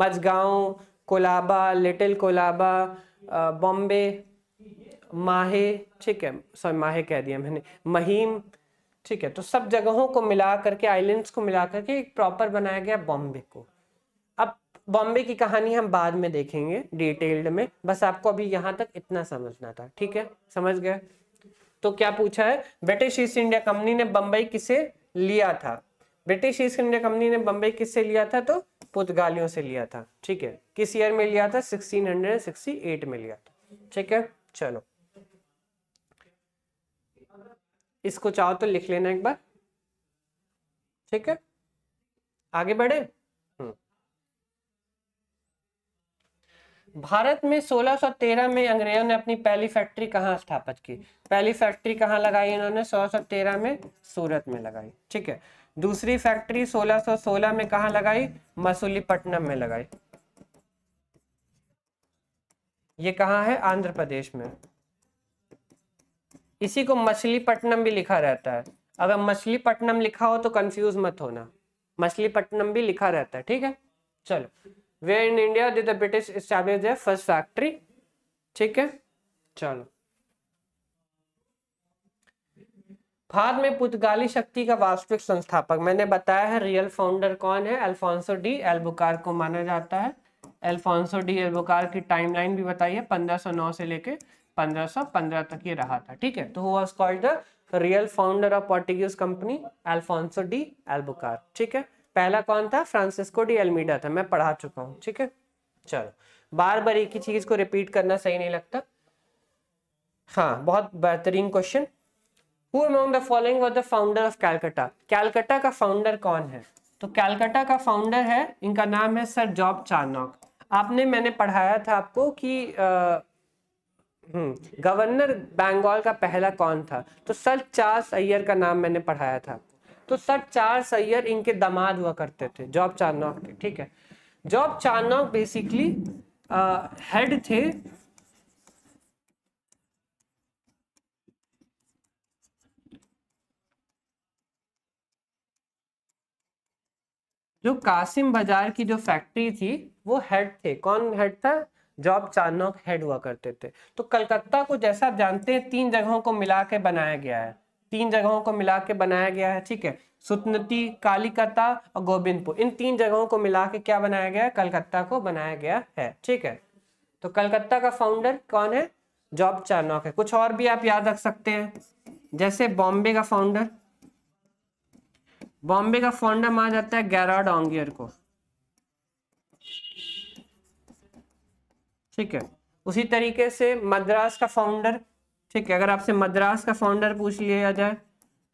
Speaker 1: मजगांव कोलाबा लिटिल कोलाबा बॉम्बे माहे ठीक है सॉरी माहे कह दिया मैंने महीम ठीक है तो सब जगहों को मिला करके आइलैंड्स को मिला करके एक प्रॉपर बनाया गया बॉम्बे को अब बॉम्बे की कहानी हम बाद में देखेंगे डिटेल्ड में बस आपको अभी यहाँ तक इतना समझना था ठीक है समझ गए तो क्या पूछा है ब्रिटिश ईस्ट इंडिया कंपनी ने बम्बई किसे लिया था ब्रिटिश ईस्ट इंडिया कंपनी ने बम्बई किससे लिया था तो पुर्तगालियों से लिया था ठीक है किस ईयर में लिया था 1668 में लिया था ठीक है चलो इसको चाहो तो लिख लेना एक बार ठीक है आगे बढ़े हम्म। भारत में 1613 में अंग्रेजों ने अपनी पहली फैक्ट्री कहाँ स्थापित की पहली फैक्ट्री कहाँ लगाई इन्होंने 1613 में सूरत में लगाई ठीक है दूसरी फैक्ट्री 1616 में कहा लगाई मसूलीपट्टनम में लगाई ये कहा है आंध्र प्रदेश में इसी को मछलीपट्टनम भी लिखा रहता है अगर मछलीपट्टनम लिखा हो तो कंफ्यूज मत होना मछलीपट्टनम भी लिखा रहता है ठीक है चलो where in India the British establish first factory ठीक है चलो भारत में पुर्तगाली शक्ति का वास्तविक संस्थापक मैंने बताया है रियल फाउंडर कौन है अल्फोंसो डी एल्बुकार को माना जाता है अल्फोंसो डी एल्बुकार की टाइमलाइन भी बताई है 1509 से लेके 1515 तक ये रहा था ठीक है तो हुआ called the real founder of Portuguese company Alfonso de Albuquerque ठीक है पहला कौन था फ्रांसिस्को डी एलमीडा था मैं पढ़ा चुका हूँ ठीक है चलो बार बार एक ही चीज को रिपीट करना सही नहीं लगता हाँ बहुत बेहतरीन question who among the following was the founder of Calcutta Calcutta का फाउंडर कौन है तो कैलकटा का फाउंडर है इनका नाम है सर जॉब चार्नॉक आपने मैंने पढ़ाया था आपको कि हम्म, गवर्नर बंगाल का पहला कौन था तो सर चार्ल्स अय्यर का नाम मैंने पढ़ाया था तो सर चार्ल्स अय्यर इनके दामाद हुआ करते थे जॉब चार्नॉक के ठीक है जॉब चार्नॉक बेसिकली हेड थे जो कासिम बाजार की जो फैक्ट्री थी वो हेड थे कौन हेड था जॉब चार्नोक हेड हुआ करते थे तो कलकत्ता को जैसा आप जानते हैं तीन जगहों को मिला के बनाया गया है तीन जगहों को मिला के बनाया गया है ठीक है सुतनती कालिकता और गोविंदपुर इन तीन जगहों को मिला के क्या बनाया गया है कलकत्ता को बनाया गया है ठीक है तो कलकत्ता का फाउंडर कौन है जॉब चार्नॉक है कुछ और भी आप याद रख सकते हैं जैसे बॉम्बे का फाउंडर बॉम्बे का फाउंडर माना जाता है गैराड ऑंगियर को ठीक है उसी तरीके से मद्रास का फाउंडर ठीक है अगर आपसे मद्रास का फाउंडर पूछ लिया जाए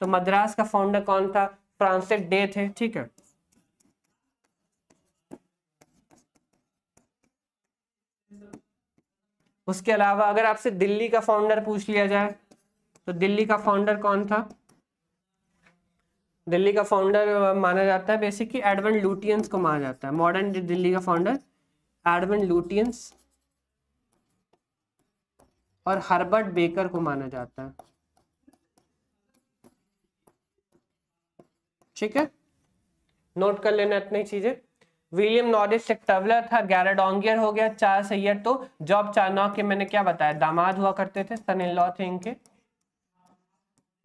Speaker 1: तो मद्रास का फाउंडर कौन था फ्रांसिस डे थे ठीक है उसके अलावा अगर आपसे दिल्ली का फाउंडर पूछ लिया जाए तो दिल्ली का फाउंडर कौन था दिल्ली का फाउंडर माना जाता है बेसिकली एडवन लूटियंस को माना जाता है मॉडर्न दिल्ली का फाउंडर एडवन लूटियंस और हर्बर्ट बेकर को माना जाता है ठीक है नोट कर लेना इतनी चीजें विलियम नॉरिस एक टवलर था ग्यारह हो गया चार सैयद तो जॉब चार के मैंने क्या बताया दामाद हुआ करते थे सन इन लॉ थे इनके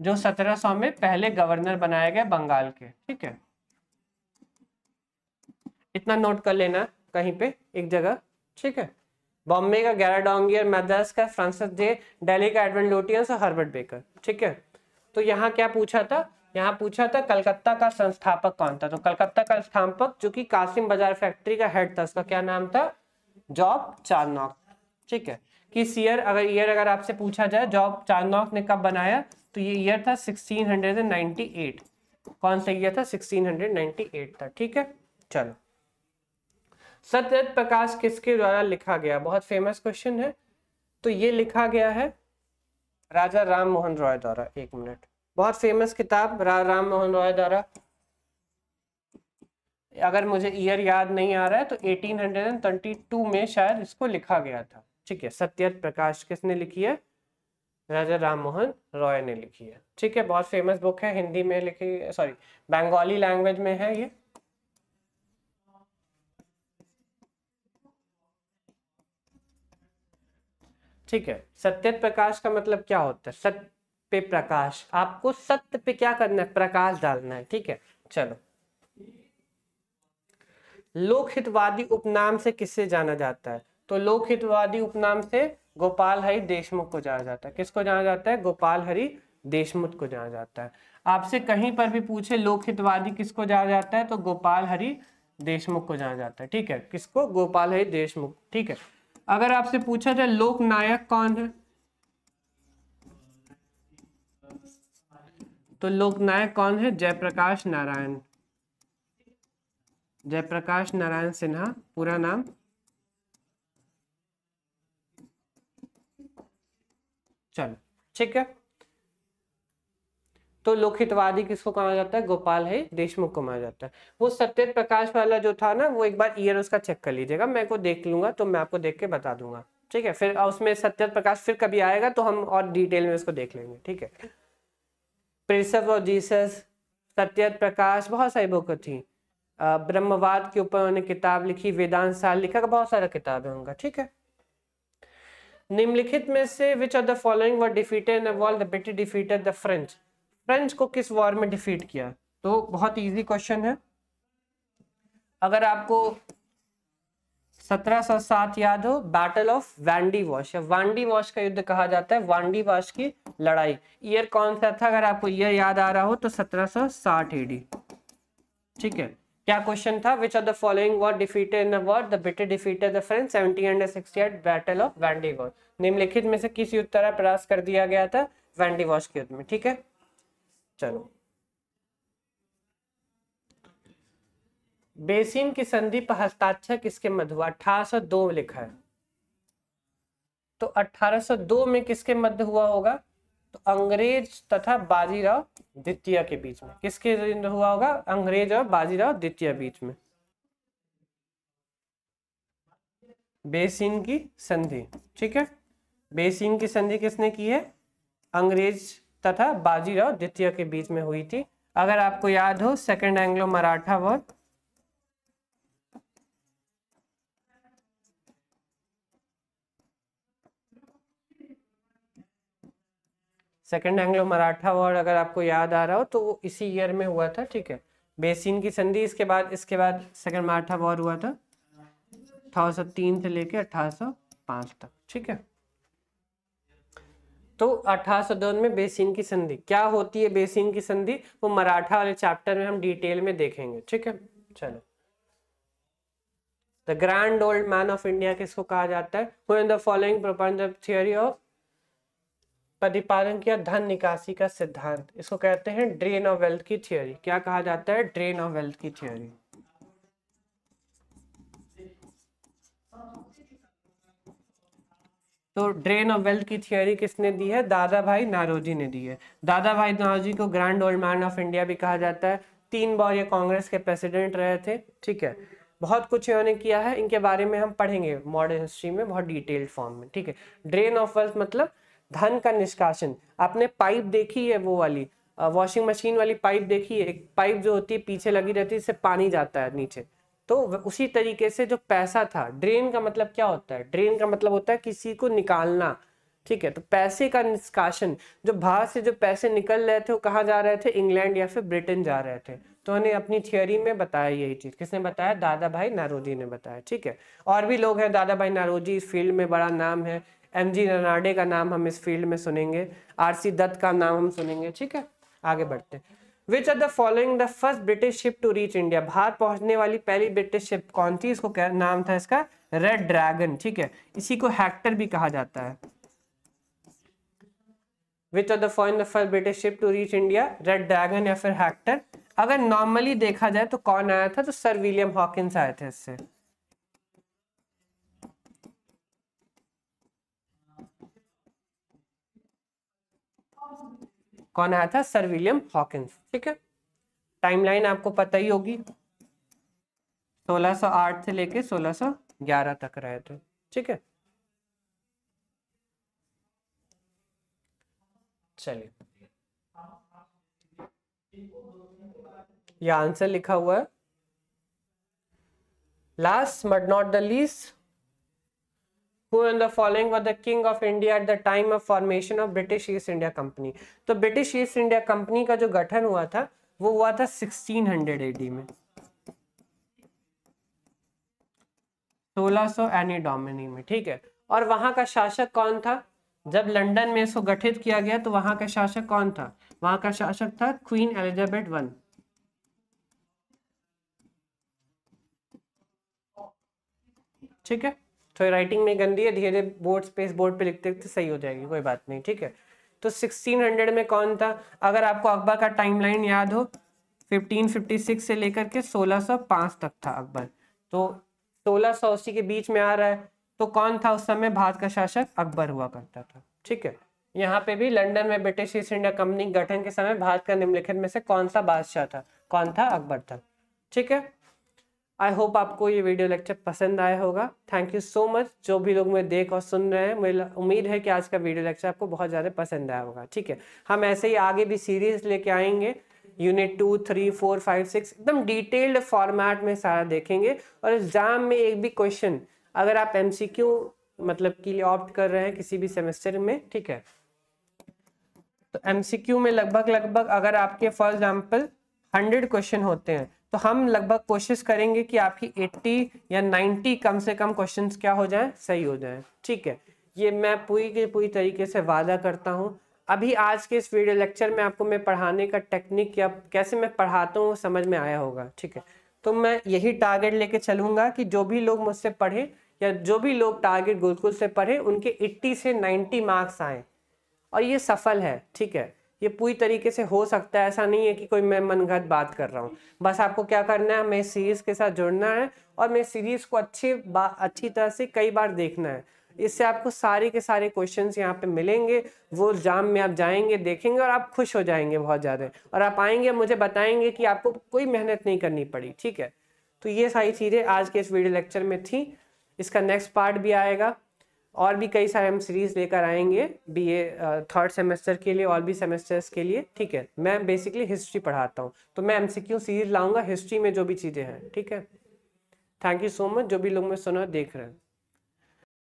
Speaker 1: जो 1700 में पहले गवर्नर बनाए गए बंगाल के ठीक है इतना नोट कर लेना कहीं पे एक जगह ठीक है बॉम्बे का गैरा डोंगियर मद्रास का फ्रांसिस डे दिल्ली का एडवेंट लोटियंस और हर्बर्ट बेकर ठीक है तो यहाँ क्या पूछा था यहाँ पूछा था कलकत्ता का संस्थापक कौन था तो कलकत्ता का संस्थापक जो कि कासिम बाजार फैक्ट्री का हेड था उसका क्या नाम था जॉब चारनॉक ठीक है किस ईयर अगर ईयर e अगर आपसे पूछा जाए जॉब चारनॉक ने कब बनाया तो ये ईयर था 1698 कौन सा ईयर था 1698 था ठीक है चलो सत्यत प्रकाश किसके द्वारा लिखा गया बहुत फेमस क्वेश्चन है तो ये लिखा गया है राजा राम मोहन रॉय द्वारा एक मिनट बहुत फेमस किताब रा, राम मोहन रॉय द्वारा अगर मुझे ईयर याद नहीं आ रहा है तो 1832 में शायद इसको लिखा गया था ठीक है सत्यत प्रकाश किसने लिखी है राजा राम मोहन रॉय ने लिखी है ठीक है बहुत फेमस बुक है हिंदी में लिखी सॉरी बंगाली लैंग्वेज में है ये ठीक है सत्य प्रकाश का मतलब क्या होता है सत्य पे प्रकाश आपको सत्य पे क्या करना है प्रकाश डालना है ठीक है चलो लोकहितवादी उपनाम से किससे जाना जाता है तो लोकहितवादी उपनाम से गोपाल हरि देशमुख को जाना जाता है किसको जाना जाता है गोपाल हरि देशमुख को जाना जाता है आपसे कहीं पर भी पूछे लोकहितवादी किसको जाना जाता है तो गोपाल हरि देशमुख को जाना जाता है ठीक है किसको गोपाल हरि देशमुख ठीक है अगर आपसे पूछा जाए लोकनायक कौन है तो लोकनायक कौन है जयप्रकाश नारायण जयप्रकाश नारायण सिन्हा पूरा नाम चलो ठीक है तो लोकहितवादी किसको कहा जाता है गोपाल है देशमुख को माना जाता है वो सत्य प्रकाश वाला जो था ना वो एक बार ईयर उसका चेक कर लीजिएगा मैं को देख लूंगा तो मैं आपको देख के बता दूंगा ठीक है फिर उसमें सत्य प्रकाश फिर कभी आएगा तो हम और डिटेल में उसको देख लेंगे ठीक है प्रिंसप ऑफ जीसस सत्य प्रकाश बहुत सारी बुक थी ब्रह्मवाद के ऊपर उन्होंने किताब लिखी वेदांत साल लिखा बहुत सारा किताब है उनका ठीक है निम्नलिखित में से which are the following were defeated the British defeated the French French को किस वॉर में डिफीट किया तो बहुत इजी क्वेश्चन है अगर आपको 1707 याद हो बैटल ऑफ वांडी वॉश या वांडी वॉश का युद्ध कहा जाता है वांडी वॉश की लड़ाई ईयर कौन सा था अगर आपको ईयर याद आ रहा हो तो 1760 एडी ठीक है क्या क्वेश्चन था which are the following war defeated in the war the British defeated the French 17 and 68 battle of Wandiwash निम्नलिखित में से किस युद्ध तरह प्रयास कर दिया गया था वैंडीवॉच के युद्ध में ठीक है चलो बेसिन की संधि पर हस्ताक्षर किसके मध्य हुआ 1802 लिखा है तो 1802 में किसके मध्य हुआ होगा तो अंग्रेज तथा बाजीराव द्वितीय के बीच में किसके हुआ होगा अंग्रेज और बाजीराव द्वितीय बीच में बेसिन की संधि ठीक है बेसिन की संधि किसने की है अंग्रेज तथा बाजीराव द्वितीय के बीच में हुई थी अगर आपको याद हो second Anglo Maratha war second Anglo Maratha war अगर आपको याद आ रहा हो तो वो इसी ईयर में हुआ था ठीक है बेसिन की संधि इसके बाद इसके बाद सेकेंड मराठा वॉर हुआ था अठारह से लेके अठारह तक ठीक है तो अठारह में बेसिन की संधि क्या होती है बेसिन की संधि वो मराठा वाले चैप्टर में हम डिटेल में देखेंगे ठीक है चलो the grand old man of India किसको कहा जाता है फॉलोइंग थियोरी ऑफ प्रतिपादन किया धन निकासी का सिद्धांत इसको कहते हैं ड्रेन ऑफ वेल्थ की थियोरी क्या कहा जाता है ड्रेन ऑफ वेल्थ की थियोरी तो ड्रेन ऑफ वेल्थ की थियोरी किसने दी है दादा भाई नारोजी ने दी है दादा भाई नारोजी को grand old man of India भी कहा जाता है तीन बार ये कांग्रेस के प्रेसिडेंट रहे थे ठीक है बहुत कुछ इन्होंने किया है इनके बारे में हम पढ़ेंगे मॉडर्न हिस्ट्री में बहुत डिटेल्ड फॉर्म में ठीक है ड्रेन ऑफ वेल्थ मतलब धन का निष्कासन आपने पाइप देखी है वो वाली वॉशिंग मशीन वाली पाइप देखी है एक पाइप जो होती है पीछे लगी रहती है इससे पानी जाता है नीचे तो उसी तरीके से जो पैसा था ड्रेन का मतलब क्या होता है ड्रेन का मतलब होता है किसी को निकालना ठीक है तो पैसे का निष्कासन जो बाहर से जो पैसे निकल रहे थे वो कहाँ जा रहे थे इंग्लैंड या फिर ब्रिटेन जा रहे थे तो उन्हें अपनी थियोरी में बताया यही चीज़ किसने बताया दादा भाई नारोजी ने बताया ठीक है और भी लोग हैं दादा भाई नारोजी इस फील्ड में बड़ा नाम है एम जी रनाडे का नाम हम इस फील्ड में सुनेंगे आर सी दत्त का नाम हम सुनेंगे ठीक है आगे बढ़ते हैं which are the following the first British ship to reach India भारत पहुंचने वाली पहली ब्रिटिश शिप कौन थी इसको क्या नाम था इसका रेड ड्रैगन ठीक है इसी को हैक्टर भी कहा जाता है which are the following the first British ship to reach India red dragon या फिर हैक्टर अगर नॉर्मली देखा जाए तो कौन आया था तो सर विलियम हॉकिंस आए थे इससे कौन आया था सर विलियम हॉकिंस ठीक है टाइमलाइन आपको पता ही होगी 1608 से लेके 1611 तक रहे थे ठीक है चलिए यह आंसर लिखा हुआ है last but not the least who in the following were the king of india at the time of formation of british east india company तो british east india company का जो गठन हुआ था वो हुआ था 1600 एडी में 1600 एनी डोमिनी में ठीक है और वहां का शासक कौन था जब लंदन में इसको गठित किया गया तो वहां का शासक कौन था वहां का शासक था क्वीन एलिजाबेथ वन ठीक है थोड़ी तो राइटिंग में गंदी है धीरे धीरे बोर्ड स्पेस बोर्ड पे लिखते लिखते सही हो जाएगी कोई बात नहीं ठीक है तो 1600 में कौन था अगर आपको अकबर का टाइमलाइन याद हो 1556 से लेकर के 1605 तक था अकबर तो 1680 के बीच में आ रहा है तो कौन था उस समय भारत का शासक अकबर हुआ करता था ठीक है यहाँ पे भी लंदन में ब्रिटिश ईस्ट इंडिया कंपनी गठन के समय भारत का निम्नलिखित में से कौन सा बादशाह था कौन था अकबर था ठीक है आई होप आपको ये वीडियो लेक्चर पसंद आया होगा थैंक यू सो मच जो भी लोग मैं देख और सुन रहे हैं मुझे उम्मीद है कि आज का वीडियो लेक्चर आपको बहुत ज़्यादा पसंद आया होगा ठीक है हम ऐसे ही आगे भी सीरीज लेके आएंगे unit two three four five six एकदम डिटेल्ड फॉर्मेट में सारा देखेंगे और एग्जाम में एक भी क्वेश्चन अगर आप एम मतलब के लिए ऑप्ट कर रहे हैं किसी भी सेमेस्टर में ठीक है तो एम में लगभग लगभग अगर आपके फॉर एग्जाम्पल हंड्रेड क्वेश्चन होते हैं तो हम लगभग कोशिश करेंगे कि आपकी 80 या 90 कम से कम क्वेश्चन क्या हो जाए सही हो जाए ठीक है ये मैं पूरी के पूरी तरीके से वादा करता हूँ अभी आज के इस वीडियो लेक्चर में आपको मैं पढ़ाने का टेक्निक या कैसे मैं पढ़ाता हूँ समझ में आया होगा ठीक है तो मैं यही टारगेट लेके चलूंगा कि जो भी लोग मुझसे पढ़े या जो भी लोग टारगेट गुरुकुल से पढ़े उनके 80 से 90 मार्क्स आए और ये सफल है ठीक है ये पूरी तरीके से हो सकता है ऐसा नहीं है कि कोई मैं मनगत बात कर रहा हूँ बस आपको क्या करना है हमें सीरीज के साथ जुड़ना है और मेरे सीरीज को अच्छी अच्छी तरह से कई बार देखना है इससे आपको सारे के सारे क्वेश्चन यहाँ पे मिलेंगे वो एग्जाम में आप जाएंगे देखेंगे और आप खुश हो जाएंगे बहुत ज़्यादा और आप आएंगे मुझे बताएंगे कि आपको कोई मेहनत नहीं करनी पड़ी ठीक है तो ये सारी चीज़ें आज के इस वीडियो लेक्चर में थी इसका नेक्स्ट पार्ट भी आएगा और भी कई सारे हम सीरीज़ लेकर आएंगे बी ए थर्ड सेमेस्टर के लिए और भी सेमेस्टर्स के लिए ठीक है मैं बेसिकली हिस्ट्री पढ़ाता हूँ तो मैं एम सीरीज़ लाऊंगा हिस्ट्री में जो भी चीज़ें हैं ठीक है थैंक यू सो मच जो भी लोग मैं सुना देख रहे हैं